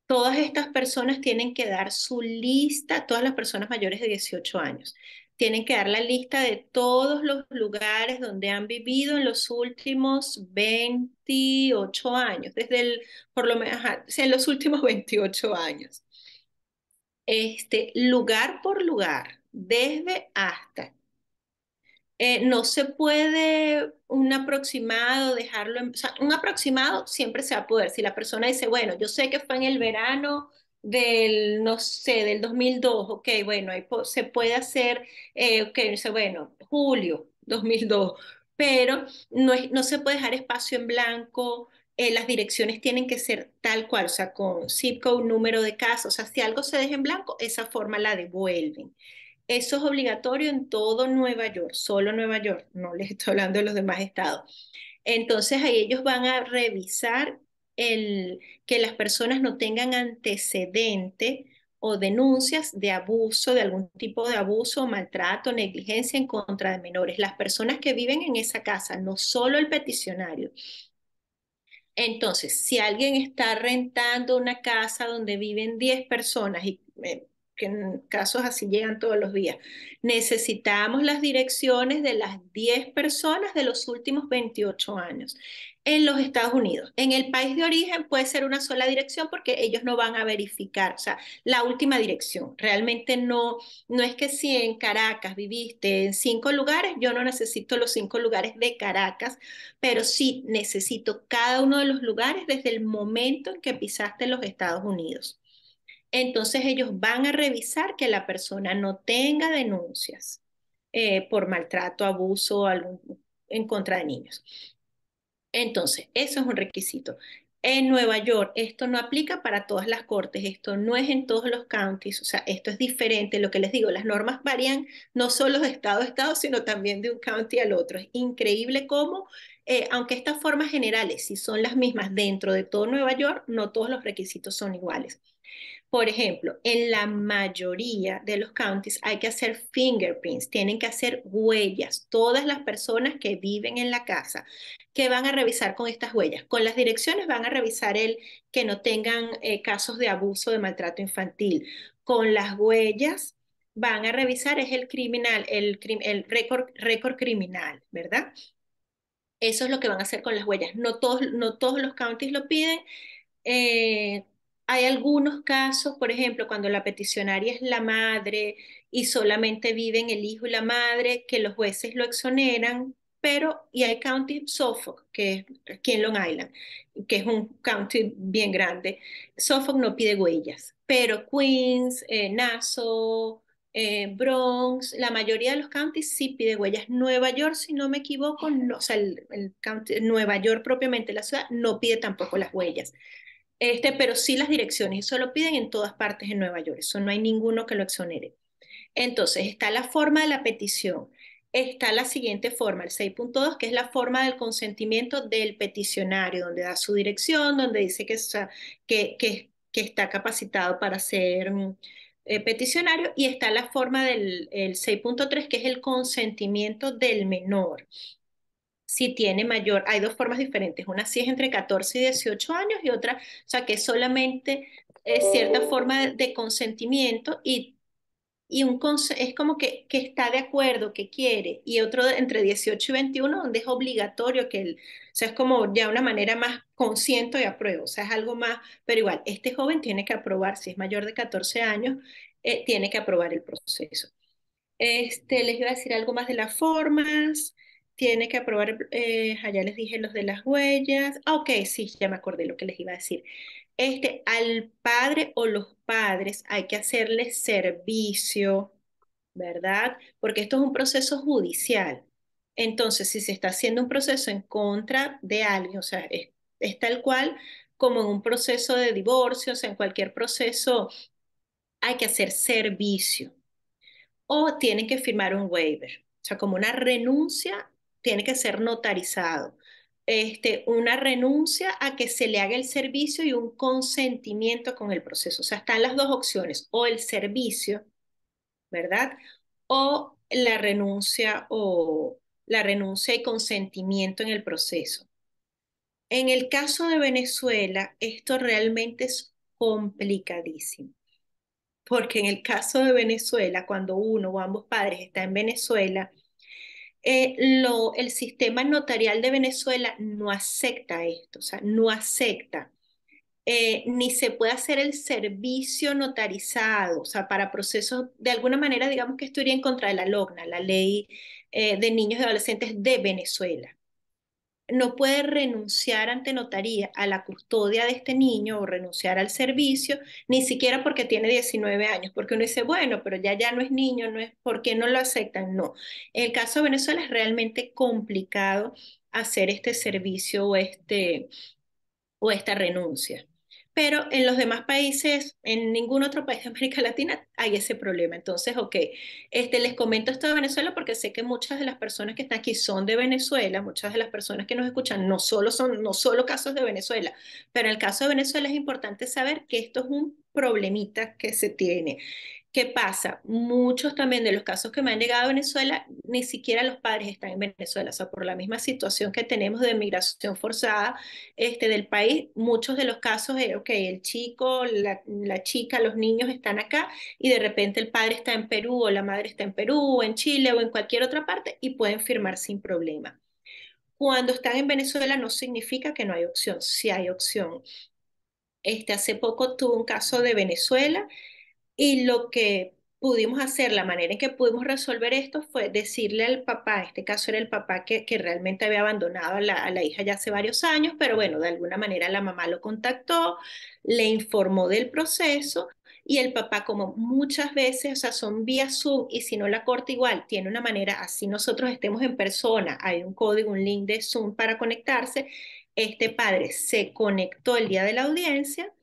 Todas estas personas tienen que dar su lista, todas las personas mayores de 18 años, tienen que dar la lista de todos los lugares donde han vivido en los últimos 28 años, desde el, por lo menos, en los últimos 28 [LAUGHS] años. Este, lugar por lugar, desde hasta. Eh, no se puede un aproximado dejarlo, o sea, un aproximado siempre se va a poder. Si la persona dice, bueno, yo sé que fue en el verano del, no sé, del 2002, ok, bueno, ahí se puede hacer, eh, ok, bueno, julio 2002, pero no, no se puede dejar espacio en blanco, eh, las direcciones tienen que ser tal cual, o sea, con zip code, número de casos, o sea, si algo se deja en blanco, esa forma la devuelven. Eso es obligatorio en todo Nueva York, solo Nueva York, no les estoy hablando de los demás estados. Entonces ahí ellos van a revisar que las personas no tengan antecedente o denuncias de abuso, de algún tipo de abuso, maltrato, negligencia en contra de menores, las personas que viven en esa casa, no solo el peticionario. Entonces, si alguien está rentando una casa donde viven 10 personas y eh, en casos así llegan todos los días. Necesitamos las direcciones de las 10 personas de los últimos 28 años en los Estados Unidos. En el país de origen puede ser una sola dirección porque ellos no van a verificar, o sea, la última dirección. Realmente no, no es que si en Caracas viviste en cinco lugares, yo no necesito los cinco lugares de Caracas, pero sí necesito cada uno de los lugares desde el momento en que pisaste los Estados Unidos. Entonces ellos van a revisar que la persona no tenga denuncias eh, por maltrato, abuso en contra de niños. Entonces, eso es un requisito. En Nueva York, esto no aplica para todas las cortes, esto no es en todos los counties, o sea, esto es diferente. Lo que les digo, las normas varían no solo de estado a estado, sino también de un county al otro. Es increíble cómo, eh, aunque estas formas generales, si son las mismas dentro de todo Nueva York, no todos los requisitos son iguales. Por ejemplo, en la mayoría de los counties hay que hacer fingerprints, tienen que hacer huellas. Todas las personas que viven en la casa, que van a revisar con estas huellas? Con las direcciones van a revisar el que no tengan eh, casos de abuso, de maltrato infantil. Con las huellas van a revisar es el criminal, el, el récord, criminal, ¿verdad? Eso es lo que van a hacer con las huellas. No todos, no todos los counties lo piden. Eh, hay algunos casos, por ejemplo, cuando la peticionaria es la madre y solamente viven el hijo y la madre, que los jueces lo exoneran, pero, y hay County Suffolk, que es aquí en Long Island, que es un county bien grande. Suffolk no pide huellas, pero Queens, eh, Nassau, eh, Bronx, la mayoría de los counties sí pide huellas. Nueva York, si no me equivoco, no, o sea, county, Nueva York propiamente, la ciudad, no pide tampoco las huellas este, pero sí las direcciones, eso lo piden en todas partes en Nueva York, eso no hay ninguno que lo exonere. Entonces, está la forma de la petición, está la siguiente forma, el 6.2, que es la forma del consentimiento del peticionario, donde da su dirección, donde dice que, que, que, está capacitado para ser mm, eh, peticionario, y está la forma del 6.3, que es el consentimiento del menor, si tiene mayor, hay dos formas diferentes, una si es entre 14 y 18 años y otra, o sea, que solamente es cierta forma de consentimiento y, y un es como que, que, está de acuerdo, que quiere, y otro entre 18 y 21 donde es obligatorio que él, o sea, es como ya una manera más consciente de apruebo, o sea, es algo más, pero igual, este joven tiene que aprobar, si es mayor de 14 años, eh, tiene que aprobar el proceso. Este, les iba a decir algo más de las formas tiene que aprobar, eh, allá ah, les dije los de las huellas. Ah, ok, sí, ya me acordé lo que les iba a decir. Este, al padre o los padres hay que hacerles servicio, ¿verdad? Porque esto es un proceso judicial. Entonces, si se está haciendo un proceso en contra de alguien, o sea, es, es tal cual como en un proceso de divorcio, o sea, en cualquier proceso hay que hacer servicio o tienen que firmar un waiver, o sea, como una renuncia tiene que ser notarizado. Este, una renuncia a que se le haga el servicio y un consentimiento con el proceso. O sea, están las dos opciones, o el servicio, ¿verdad? O la renuncia o la renuncia y consentimiento en el proceso. En el caso de Venezuela, esto realmente es complicadísimo, porque en el caso de Venezuela, cuando uno o ambos padres está en Venezuela, eh, lo, el sistema notarial de Venezuela no acepta esto, o sea, no acepta. Eh, ni se puede hacer el servicio notarizado, o sea, para procesos, de alguna manera, digamos que esto iría en contra de la LOGNA, la ley eh, de niños y adolescentes de Venezuela no puede renunciar ante notaría a la custodia de este niño o renunciar al servicio, ni siquiera porque tiene 19 años, porque uno dice, bueno, pero ya ya no es niño, no es, ¿por qué no lo aceptan? No. El caso de Venezuela es realmente complicado hacer este servicio o, este, o esta renuncia pero en los demás países, en ningún otro país de América Latina hay ese problema. Entonces, ok, este, les comento esto de Venezuela porque sé que muchas de las personas que están aquí son de Venezuela, muchas de las personas que nos escuchan no solo son, no solo casos de Venezuela, pero en el caso de Venezuela es importante saber que esto es un problemita que se tiene. ¿Qué pasa? Muchos también de los casos que me han llegado a Venezuela, ni siquiera los padres están en Venezuela. O sea, por la misma situación que tenemos de migración forzada este, del país, muchos de los casos es, ok, el chico, la, chica, los niños están acá y de repente el padre está en Perú o la madre está en Perú o en Chile o en cualquier otra parte y pueden firmar sin problema. Cuando están en Venezuela no significa que no hay opción, sí hay opción. Este, hace poco tuve un caso de Venezuela y lo que pudimos hacer, la manera en que pudimos resolver esto fue decirle al papá, en este caso era el papá que, realmente había abandonado a la, hija ya hace varios años, pero bueno, de alguna manera la mamá lo contactó, le informó del proceso y el papá como muchas veces, o sea, son vía Zoom y si no la corte igual, tiene una manera, así nosotros estemos en persona, hay un código, un link de Zoom para conectarse, este padre se conectó el día de la audiencia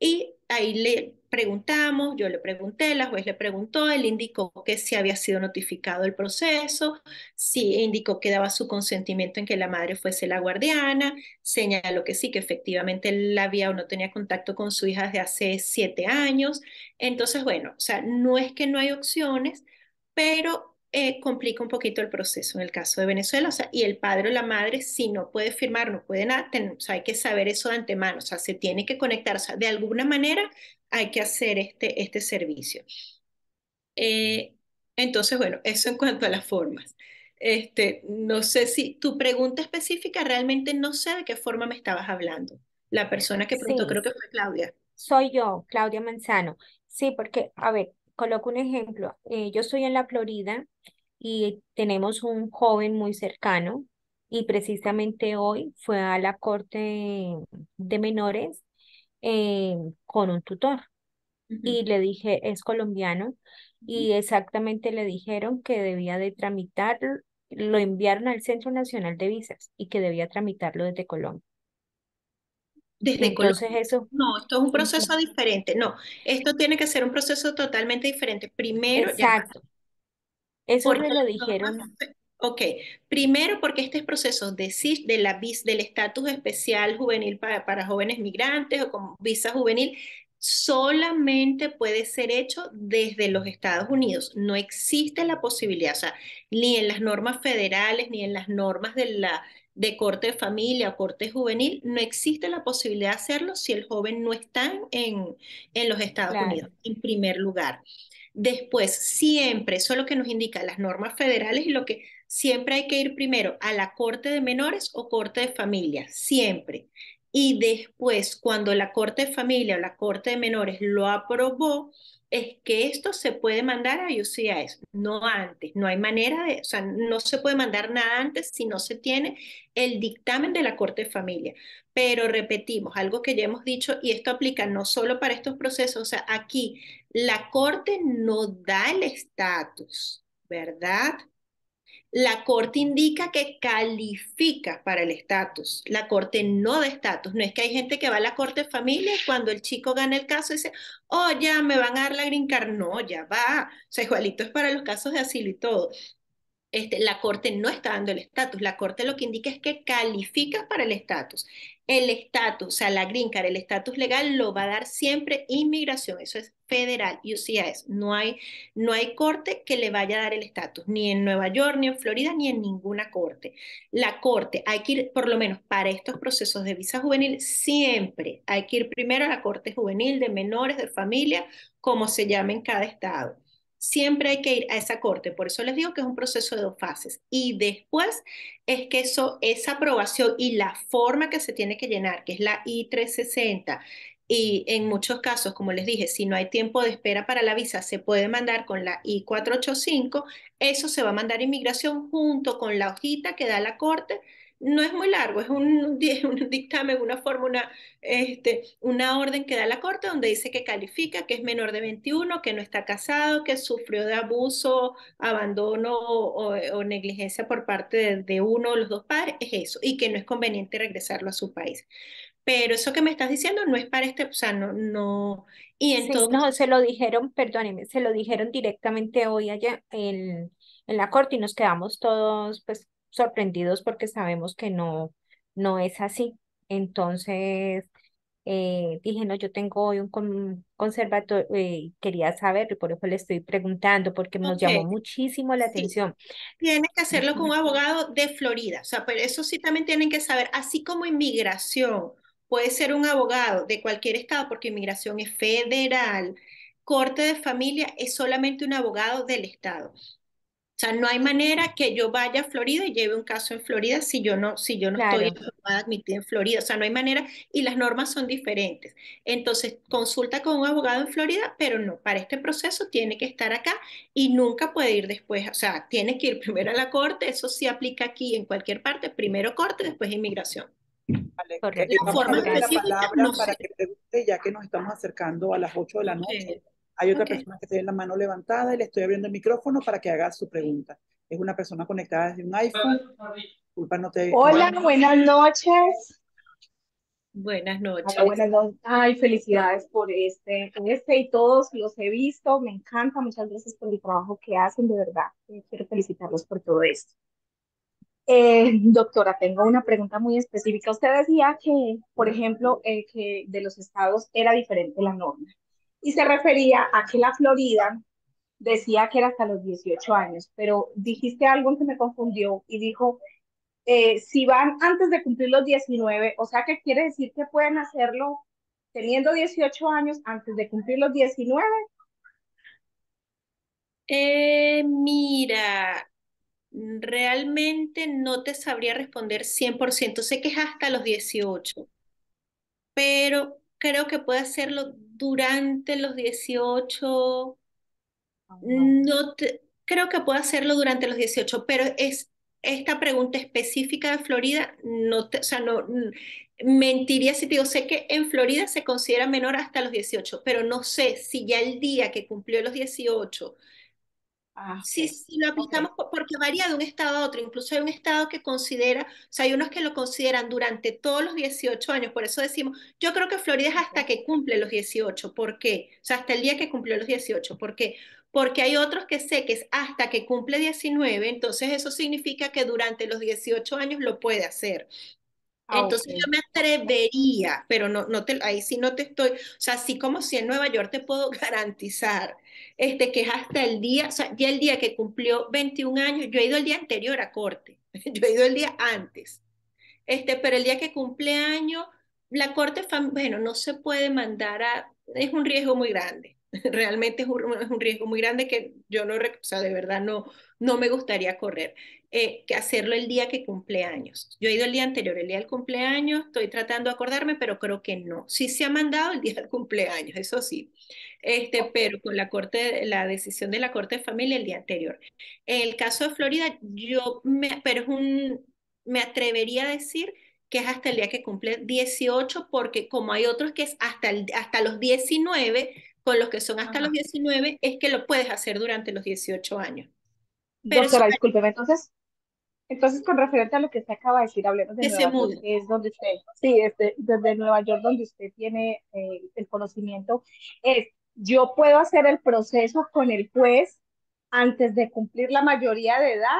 y ahí le preguntamos, yo le pregunté, la juez le preguntó, él indicó que si había sido notificado el proceso, sí indicó que daba su consentimiento en que la madre fuese la guardiana, señaló que sí, que efectivamente él había o no tenía contacto con su hija desde hace siete años. Entonces, bueno, o sea, no es que no hay opciones, pero eh, complica un poquito el proceso en el caso de Venezuela, o sea, y el padre o la madre, si no puede firmar, no puede nada, o sea, hay que saber eso de antemano, o sea, se tiene que conectar, o sea, de alguna manera hay que hacer este, este servicio. Eh, entonces, bueno, eso en cuanto a las formas. Este, no sé si tu pregunta específica realmente no sé de qué forma me estabas hablando. La persona que preguntó creo que fue Claudia. Soy yo, Claudia Manzano. Sí, porque, a ver, coloco un ejemplo. Eh, yo estoy en la Florida y tenemos un joven muy cercano y precisamente hoy fue a la Corte de Menores eh, con un tutor y le dije, es colombiano y exactamente le dijeron que debía de tramitarlo, lo enviaron al Centro Nacional de Visas y que debía tramitarlo desde Colombia. Desde Entonces eso. No, esto es un proceso diferente. No, esto tiene que ser un proceso totalmente diferente. Primero. Exacto. Eso me lo dijeron. Ok, primero porque este proceso de, de la del estatus especial juvenil para, jóvenes migrantes o con visa juvenil solamente puede ser hecho desde los Estados Unidos. No existe la posibilidad, o sea, ni en las normas federales, ni en las normas de la de corte de familia o corte juvenil, no existe la posibilidad de hacerlo si el joven no está en, en los Estados Unidos, en primer lugar. Después, siempre, eso es lo que nos indica las normas federales y lo que siempre hay que ir primero a la corte de menores o corte de familia, siempre. Y después, cuando la corte de familia o la corte de menores lo aprobó, es que esto se puede mandar a UCIs, no antes, no hay manera de, o sea, no se puede mandar nada antes si no se tiene el dictamen de la Corte de Familia. Pero repetimos, algo que ya hemos dicho, y esto aplica no solo para estos procesos, o sea, aquí la Corte no da el estatus, ¿verdad? La Corte indica que califica para el estatus. La Corte no da estatus. No es que hay gente que va a la Corte de Familia y cuando el chico gana el caso dice, oh, ya me van a dar la green card. No, ya va. O sea, igualito es para los casos de asilo y todo. Este, la Corte no está dando el estatus. La Corte lo que indica es que califica para el estatus. El estatus, o sea, la green card, el estatus legal lo va a dar siempre inmigración, eso es federal, UCIS. No hay, no hay corte que le vaya a dar el estatus, ni en Nueva York, ni en Florida, ni en ninguna corte. La corte, hay que ir, por lo menos para estos procesos de visa juvenil, siempre hay que ir primero a la corte juvenil de menores, de familia, como se llama en cada estado siempre hay que ir a esa corte. Por eso les digo que es un proceso de dos fases. Y después es que eso, esa aprobación y la forma que se tiene que llenar, que es la I-360, y en muchos casos, como les dije, si no hay tiempo de espera para la visa, se puede mandar con la I-485. Eso se va a mandar a inmigración junto con la hojita que da la corte no es muy largo, es un, [LAUGHS] dictamen, una fórmula, una, este, una orden que da la Corte donde dice que califica, que es menor de 21, que no está casado, que sufrió de abuso, abandono o, negligencia por parte de, uno o los dos padres, es eso, y que no es conveniente regresarlo a su país pero eso que me estás diciendo no es para este, o sea, no, no, y entonces... no, se lo dijeron, perdóneme, se lo dijeron directamente hoy allá en, en la corte y nos quedamos todos, pues, sorprendidos porque sabemos que no, no es así. Entonces, eh, dije, no, yo tengo hoy un conservatorio, eh, quería saber, y por eso le estoy preguntando, porque nos llamó muchísimo la atención. tiene que hacerlo con un abogado de Florida, o sea, pero eso sí también tienen que saber, así como inmigración, puede ser un abogado de cualquier estado, porque inmigración es federal, corte de familia es solamente un abogado del estado. O sea, no hay manera que yo vaya a Florida y lleve un caso en Florida si yo no, si yo no estoy informada, en Florida. O sea, no hay manera y las normas son diferentes. Entonces, consulta con un abogado en Florida, pero no, para este proceso tiene que estar acá y nunca puede ir después. O sea, tiene que ir [LAUGHS] primero a la corte, eso sí aplica aquí en cualquier parte, primero corte, después inmigración. La la palabra para que guste, ya que nos estamos acercando a las 8 de la noche. Hay otra persona que tiene la mano levantada y le estoy abriendo el micrófono para que haga su pregunta. Es una persona conectada desde un iPhone. Hola, buenas noches. Buenas noches. buenas noches. Ay, felicidades por este, este y todos los he visto. Me encanta. Muchas gracias por el trabajo que hacen, de verdad. Eh, quiero felicitarlos por todo esto. Eh, doctora, tengo una pregunta muy específica. Usted decía que, por ejemplo, eh, que de los estados era diferente la norma y se refería a que la Florida decía que era hasta los 18 años, pero dijiste algo que me confundió y dijo, eh, si van antes de cumplir los 19, o sea ¿qué quiere decir que pueden hacerlo teniendo 18 años antes de cumplir los 19. Eh, mira, realmente no te sabría responder 100%, sé que es hasta los 18, pero creo que puede hacerlo durante los 18, ah, no creo que puedo hacerlo durante los 18, pero es esta pregunta específica de Florida, no te, o sea, no, mm, mentiría si te digo, sé que en Florida se considera menor hasta los 18, pero no sé si ya el día que cumplió los 18 Ah, sí, sí, lo aplicamos porque varía de un estado a otro. Incluso hay un estado que considera, o sea, hay unos que lo consideran durante todos los 18 años. Por eso decimos, yo creo que Florida es hasta que cumple los 18. ¿Por qué? O sea, hasta el día que cumple los 18. ¿Por qué? Porque hay otros que sé que es hasta que cumple 19, entonces eso significa que durante los 18 años lo puede hacer. Ah, Entonces yo me atrevería, pero no, no te, ahí sí no te estoy, o sea, así como si en Nueva York te puedo [LAUGHS] garantizar este, que es hasta el día, o sea, ya el día que cumplió 21 años, yo he ido el día anterior a corte, [LAUGHS] yo he ido el día antes, este, pero el día que cumple año, la corte, bueno, no se puede mandar a, es un riesgo muy grande, [LAUGHS] realmente es un, es un riesgo muy grande que yo no, o sea, de verdad no, no me gustaría correr. Eh, que hacerlo el día que cumple años. Yo he ido el día anterior, el día del cumpleaños, estoy tratando de acordarme, pero creo que no. Sí se ha mandado el [LAUGHS] día del cumpleaños, eso sí. Este, pero con la corte, la decisión de la corte de familia el día anterior. En el caso de Florida, yo me, pero un, me atrevería a decir que es hasta el día que cumple 18, porque como hay otros que es hasta, el, hasta los 19, con los que son hasta los 19, es que lo puedes hacer durante los 18 años. Doctora, discúlpeme, entonces, entonces, con referente a lo que usted acaba de decir, hablemos de Ese Nueva York, es donde usted, sí, desde, desde, Nueva York, donde usted tiene eh, el conocimiento, es, yo puedo hacer el proceso con el juez antes de cumplir la mayoría de edad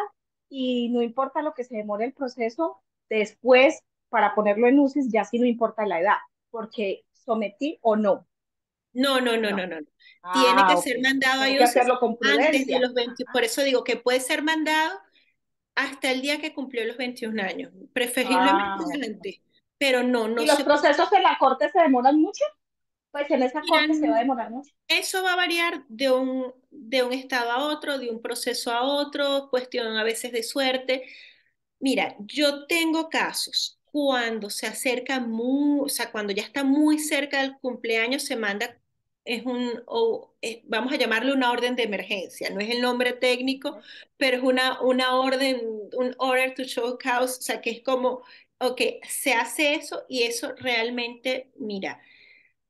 y no importa lo que se demore el proceso, después, para ponerlo en UCIS, ya sí no importa la edad, porque sometí o no. No, no, no, no, no. Ah, tiene que ser mandado a UCIS antes de los 20. Por ah. eso digo que puede ser mandado hasta el día que cumplió los 21 años, preferiblemente ah, pero no, no. ¿Y los procesos en la corte se demoran mucho? Pues en esa corte se va a demorar mucho. Eso va a variar de un, de un estado a otro, de un proceso a otro, cuestión a veces de suerte. Mira, yo tengo casos cuando se acerca muy, o sea, cuando ya está muy cerca del cumpleaños, se manda es un, eh, vamos a llamarle una orden de emergencia, no es el nombre técnico, pero es una, una orden, un order to show cause, o sea, que es como, ok, se hace eso y eso realmente, mira,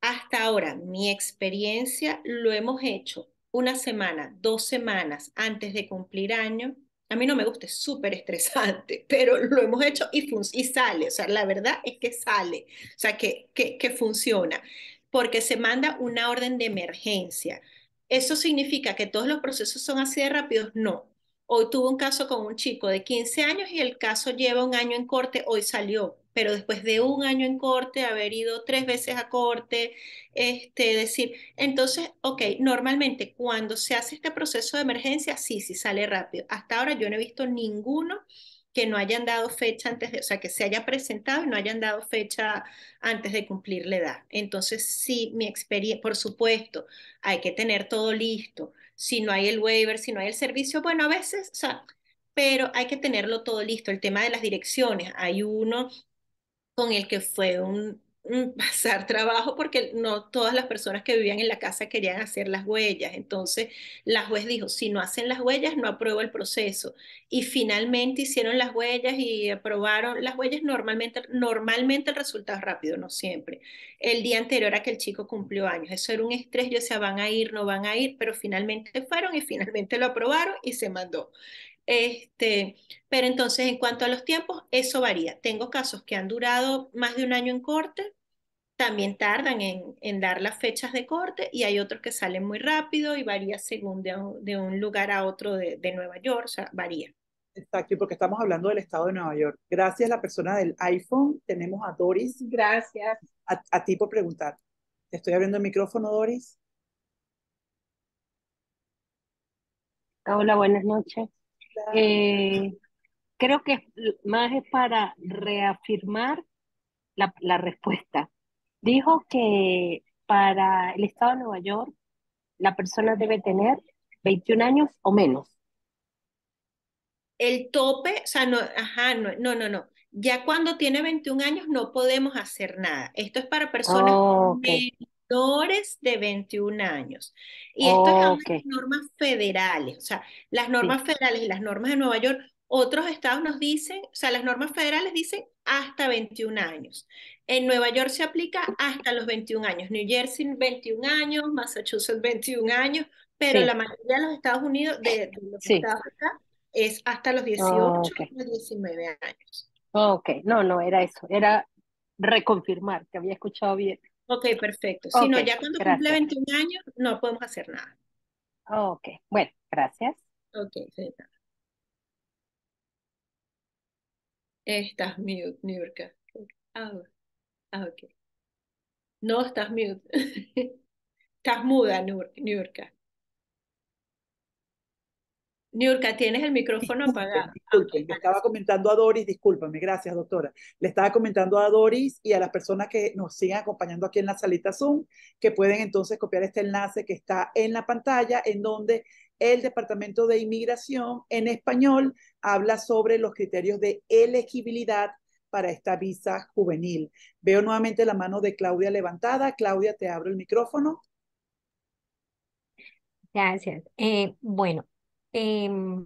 hasta ahora mi experiencia lo hemos hecho una semana, dos semanas antes de cumplir año. A mí no me gusta, es súper estresante, [LAUGHS] pero lo hemos hecho y, y sale, o sea, la verdad es que sale, o sea, que, que, que funciona porque se manda una orden de emergencia. ¿Eso significa que todos los procesos son así de rápidos? No. Hoy tuve un caso con un chico de 15 años y el caso lleva un año en corte, hoy salió, pero después de un año en corte, haber ido tres veces a corte, este, decir, entonces, ok, normalmente cuando se hace este proceso de emergencia, sí, sí sale rápido. Hasta ahora yo no he visto ninguno que no hayan dado fecha antes de, o sea, que se haya presentado y no hayan dado fecha antes de cumplir la edad. Entonces, sí, mi experiencia, por supuesto, hay que tener todo listo. Si no hay el waiver, si no hay el servicio, bueno, a veces, o sea, pero hay que tenerlo todo listo. El tema de las direcciones, hay uno con el que fue un, Mm, [LAUGHS] pasar trabajo porque no todas las personas que vivían en la casa querían hacer las huellas. Entonces, la juez dijo, si no hacen las huellas, no apruebo el proceso. Y finalmente hicieron las huellas y aprobaron las huellas. Normalmente, normalmente el resultado es rápido, no siempre. El día anterior a que el chico cumplió años. Eso era un estrés, yo decía, van a ir, no van a ir, pero finalmente fueron y finalmente lo aprobaron y se mandó. Este, pero entonces, en cuanto a los tiempos, eso varía. Tengo casos que han durado más de un año en corte, también tardan en, dar las fechas de corte y hay otros que salen muy rápido y varía según de, un lugar a otro de, Nueva York, o sea, varía. Exacto, porque estamos hablando del estado de Nueva York. Gracias la persona del iPhone, tenemos a Doris. Gracias. a ti por preguntar. Te estoy abriendo el micrófono, Doris. Hola, buenas noches. Eh, creo que más es para reafirmar la, respuesta. Dijo que para el Estado de Nueva York la persona debe tener 21 años o menos. El tope, o sea, no, ajá, no, no, no, Ya cuando tiene 21 años no podemos hacer nada. Esto es para personas oh, menos de 21 años. Y esto es oh, las normas federales, o sea, las normas federales y las normas de Nueva York, otros estados nos dicen, o sea, las normas federales dicen hasta 21 años. En Nueva York se aplica hasta los 21 años, New Jersey 21 años, Massachusetts 21 años, pero la mayoría de los Estados Unidos, de, los estados acá, es hasta los 18, o 19 años. Ok, no, no, era eso, era reconfirmar que había escuchado bien. Ok, perfecto. si no, ya cuando cumple 21 años no podemos hacer nada. Ok, bueno, gracias. Ok, Estás mute, New Ah, ah, ok. No estás mute. [LAUGHS] estás muda, York. Niurka, tienes el micrófono apagado. le estaba comentando a Doris, discúlpame, gracias doctora. Le estaba comentando a Doris y a las personas que nos siguen acompañando aquí en la salita Zoom, que pueden entonces copiar este enlace que está en la pantalla, en donde el Departamento de Inmigración en español habla sobre los criterios de elegibilidad para esta visa juvenil. Veo nuevamente la mano de Claudia levantada. Claudia, te abro el micrófono. Gracias. Eh, bueno, Em,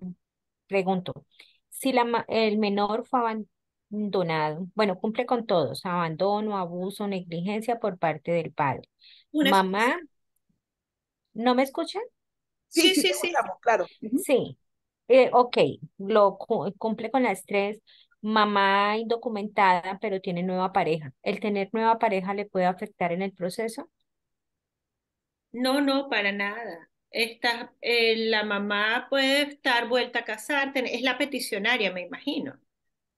pregunto, si la, el menor fue abandonado, bueno, cumple con todos, abandono, abuso, negligencia por parte del padre. Mamá, ¿no me escuchan? Sí, sí, [LAUGHS] sí. Claro. Sí, eh, ok, lo cumple con las tres. Mamá indocumentada, pero tiene nueva pareja. ¿El tener nueva pareja le puede afectar en el proceso? No, no, para nada. Esta, eh, la mamá puede estar vuelta a casar, es la peticionaria, me imagino.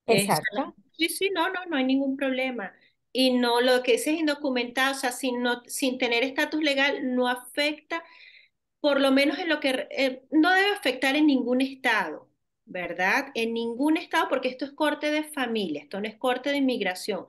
Exacto. sí, sí, no, no, no hay ningún problema. Y no, lo que es indocumentado, o sea, sin, sin tener estatus legal, no afecta, por lo menos en lo que, eh, no debe afectar en ningún estado, ¿verdad? En ningún estado, porque esto es corte de familia, esto no es corte de inmigración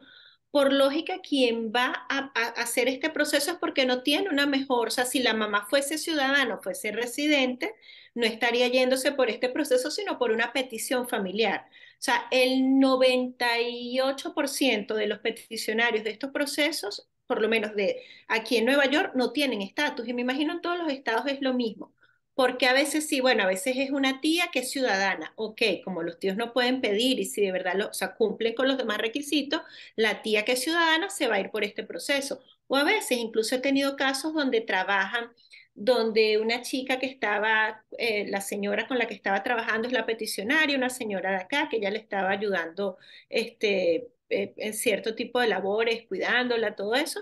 por lógica, quien va a, hacer este proceso es porque no tiene una mejor, o sea, si la mamá fuese ciudadano, fuese residente, no estaría yéndose por este proceso, sino por una petición familiar. O sea, el 98% de los peticionarios de estos procesos, por lo menos de aquí en Nueva York, no tienen estatus. Y me imagino en todos los estados es lo mismo porque a veces sí, bueno, a veces es una tía que es ciudadana, ok, como los tíos no pueden pedir y si de verdad lo, o sea, cumplen con los demás requisitos, la tía que es ciudadana se va a ir por este proceso. O a veces incluso he tenido casos donde trabajan, donde una chica que estaba, eh, la señora con la que estaba trabajando es la peticionaria, una señora de acá que ya le estaba ayudando este, eh, en cierto tipo de labores, cuidándola, todo eso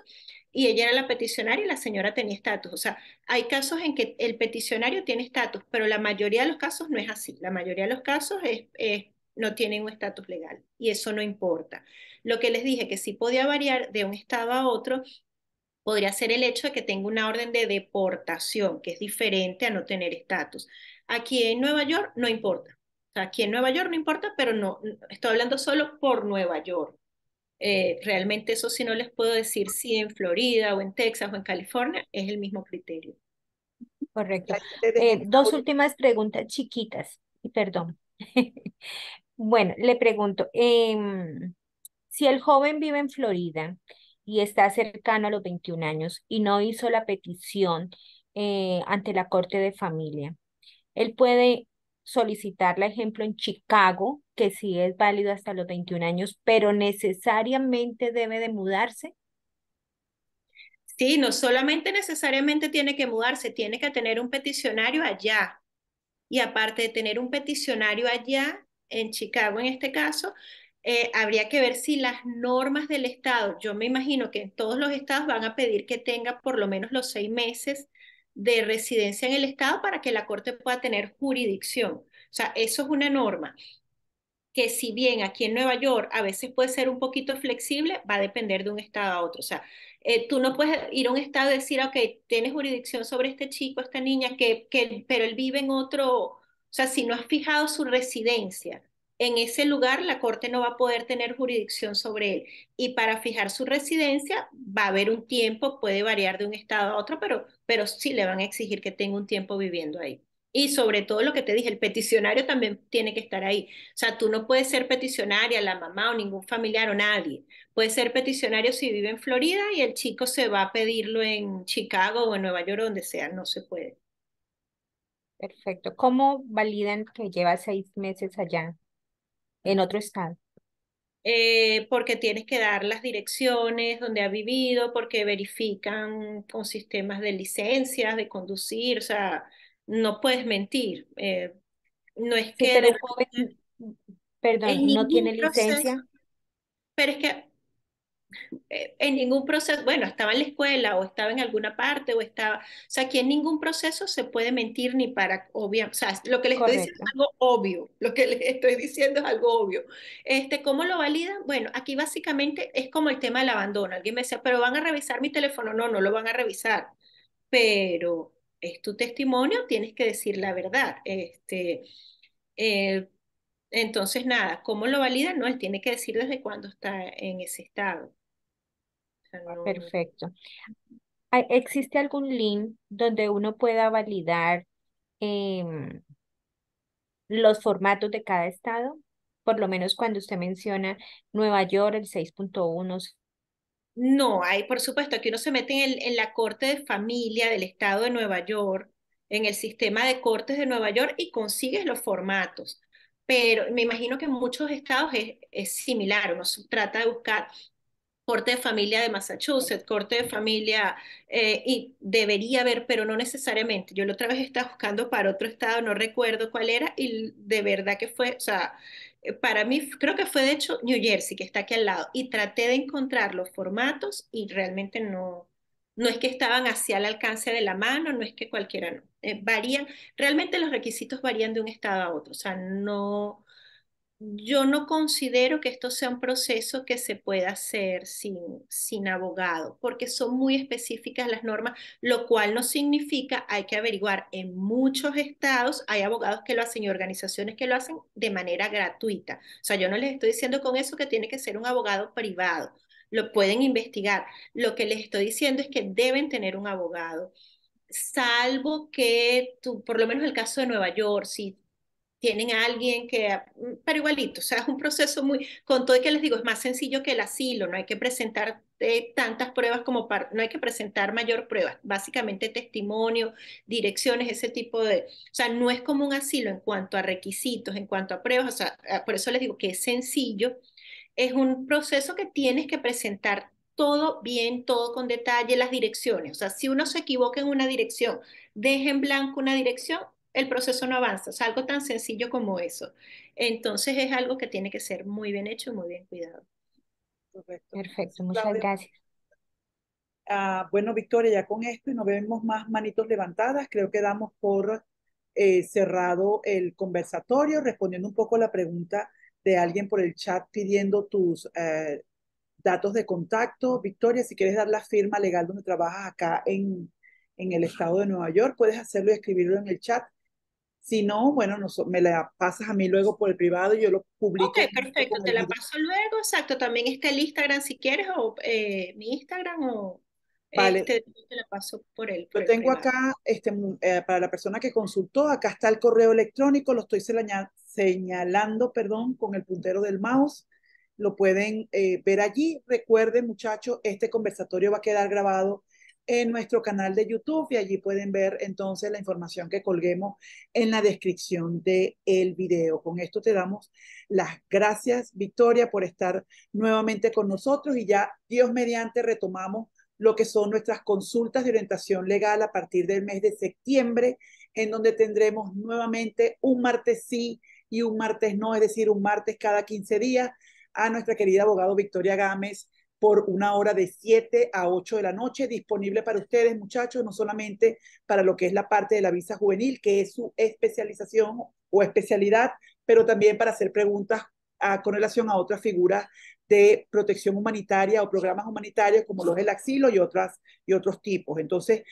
y ella era la peticionaria y la señora tenía estatus. O sea, hay casos en que el peticionario tiene estatus, pero la mayoría de los casos no es así. La mayoría de los casos no tienen un estatus legal y eso no importa. Lo que les dije, que sí podía variar de un estado a otro, podría ser el hecho de que tenga una orden de deportación, que es diferente a no tener estatus. Aquí en Nueva York no importa. sea, aquí en Nueva York no importa, pero no, estoy hablando solo por Nueva York. Eh, realmente eso sí no les puedo decir si en Florida o en Texas o en California es el mismo criterio. Correcto. Eh, dos últimas preguntas chiquitas, perdón. [LAUGHS] bueno, le pregunto, em, si el joven vive en Florida y está cercano a los 21 años y no hizo la petición eh, ante la Corte de Familia, él puede por ejemplo, en Chicago, que sí es válido hasta los 21 años, pero necesariamente debe de mudarse. Sí, no solamente necesariamente tiene que mudarse, tiene que tener un peticionario allá. Y aparte de tener un peticionario allá, en Chicago en este caso, eh, habría que ver si las normas del Estado, yo me imagino que todos los estados van a pedir que tenga por lo menos los seis meses de residencia en el Estado para que la Corte pueda tener jurisdicción. O sea, eso es una norma que si bien aquí en Nueva York a veces puede ser un poquito flexible, va a depender de un estado a otro. O sea, eh, tú no puedes ir a un estado y decir, ok, tienes jurisdicción sobre este chico, esta niña, que, pero él vive en otro, o sea, si no has fijado su residencia, en ese lugar la Corte no va a poder tener jurisdicción sobre él. Y para fijar su residencia va a haber un tiempo, puede variar de un estado a otro, pero, pero sí le van a exigir que tenga un tiempo viviendo ahí. Y sobre todo lo que te dije, el peticionario también tiene que estar ahí. O sea, tú no puedes ser peticionaria, la mamá o ningún familiar o nadie. Puede ser peticionario si vive en Florida y el chico se va a pedirlo en Chicago o en Nueva York o donde sea, no se puede. Perfecto. ¿Cómo validan que lleva seis meses allá? en otro estado? Eh, porque tienes que dar las direcciones donde ha vivido, porque verifican con sistemas de licencias, de conducir, o sea, no puedes mentir. Eh, no es que... Perdón, no tiene licencia. Pero es que eh, en ningún proceso, bueno, estaba en la escuela o estaba en alguna parte o estaba, o sea, aquí en ningún proceso se puede mentir ni para obvio, o sea, lo que le estoy diciendo es algo obvio, lo que [LAUGHS] le estoy diciendo es algo obvio. Este, ¿Cómo lo valida? Bueno, aquí básicamente es como el tema del abandono. Alguien me decía, pero van a revisar mi teléfono. No, no lo van a revisar, pero es tu testimonio, tienes que decir la verdad. Este, eh, entonces, nada, ¿cómo lo valida? No, él tiene que decir desde cuándo está en ese estado. Ah, perfecto. ¿Existe algún link donde uno pueda validar em, los formatos de cada estado? Por lo menos cuando usted menciona Nueva York, el 6.1. No, hay, por supuesto, aquí uno se mete en, el, en la Corte de Familia del Estado de Nueva York, en el sistema de cortes de Nueva York y consigues los formatos pero me imagino que en muchos estados es, es, similar, uno trata de buscar Corte de Familia de Massachusetts, Corte de Familia, eh, y debería haber, pero no necesariamente. Yo la otra vez estaba buscando para otro estado, no recuerdo cuál era, y de verdad que fue, o sea, eh, para mí creo que fue de hecho New Jersey, que está aquí al lado, y traté de encontrar los formatos y realmente no, no es que estaban hacia el alcance de la mano, no es que cualquiera no. Eh, varían, realmente los requisitos varían de un estado a otro, o sea, no, yo no considero que esto sea un proceso que se pueda hacer sin, sin abogado, porque son muy específicas las normas, lo cual no significa, hay que averiguar, en muchos estados hay abogados que lo hacen y organizaciones que lo hacen de manera gratuita. O sea, yo no les estoy diciendo con eso que tiene que ser un abogado privado, lo pueden investigar. Lo que les estoy diciendo es que deben tener un abogado salvo que tú, por lo menos el caso de Nueva York, si tienen a alguien que, mm, pero igualito, o sea, es un proceso muy, con todo y que les digo, es más sencillo que el asilo, no hay que presentar eh, tantas pruebas como no hay que presentar mayor pruebas, básicamente testimonio, direcciones, ese tipo de, o sea, no es como un asilo en cuanto a requisitos, en cuanto a pruebas, o sea, ah, por eso les digo que es sencillo, es un proceso que tienes que presentar todo bien, todo con detalle, las direcciones. O sea, si uno se equivoca en una dirección, deja en blanco una dirección, el proceso no avanza. O sea, algo tan sencillo como eso. Entonces es algo que tiene que ser muy bien hecho y muy bien cuidado. perfecto Perfecto, muchas gracias. Ah, bueno, Victoria, ya con esto y nos vemos más manitos levantadas, creo que damos por eh, cerrado el conversatorio, respondiendo un poco la pregunta de alguien por el chat pidiendo tus eh, datos de contacto. Victoria, si quieres dar la firma legal donde trabajas acá en, en el estado de Nueva York, puedes hacerlo y escribirlo en el chat. Si no, bueno, me la pasas a mí luego por el privado y yo lo publico. Ok, perfecto, te la paso luego, exacto. También está el Instagram si quieres o eh, mi Instagram o... Vale. Este, te la paso por él. Lo tengo acá, este, eh, para la persona que consultó, acá está el correo electrónico, lo estoy señalando, perdón, con el puntero del mouse. Lo pueden eh, ver allí. Recuerden, muchachos, este conversatorio va a quedar grabado en nuestro canal de YouTube y allí pueden ver entonces la información que colguemos en la descripción del el video. Con esto te damos las gracias, Victoria, por estar nuevamente con nosotros y ya Dios mediante retomamos lo que son nuestras consultas de orientación legal a partir del mes de septiembre, en donde tendremos nuevamente un martes sí y un martes no, es decir, un martes cada 15 días a nuestra querida abogada Victoria Gámez por una hora de 7 a 8 de la noche, disponible para ustedes, muchachos, no solamente para lo que es la parte de la visa juvenil, que es su especialización o especialidad, pero también para hacer preguntas ah, con relación a otras figuras de protección humanitaria o programas humanitarios como los del asilo y, otras, y otros tipos. Entonces,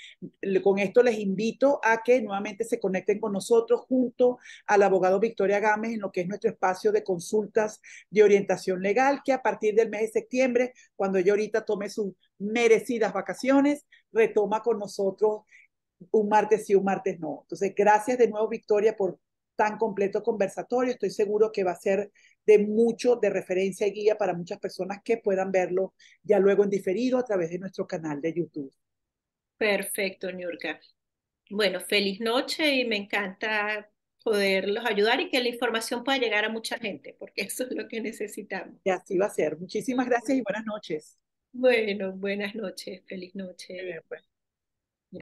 con esto les invito a que nuevamente se conecten con nosotros junto al abogado Victoria Gámez en lo que es nuestro espacio de consultas de orientación legal, que a partir del mes de septiembre, cuando ella ahorita tome sus merecidas vacaciones, retoma con nosotros un martes sí, un martes no. Entonces, gracias de nuevo, Victoria, por tan completo conversatorio. Estoy seguro que va a ser de mucho de referencia y guía para muchas personas que puedan verlo ya luego en diferido a través de nuestro canal de YouTube. Perfecto, Nurka. Bueno, feliz noche y me encanta poderlos ayudar y que la información pueda llegar a mucha gente, porque [LAUGHS] eso es lo que necesitamos. Y así va a ser. Muchísimas gracias y buenas noches. Bueno, buenas noches, feliz noche.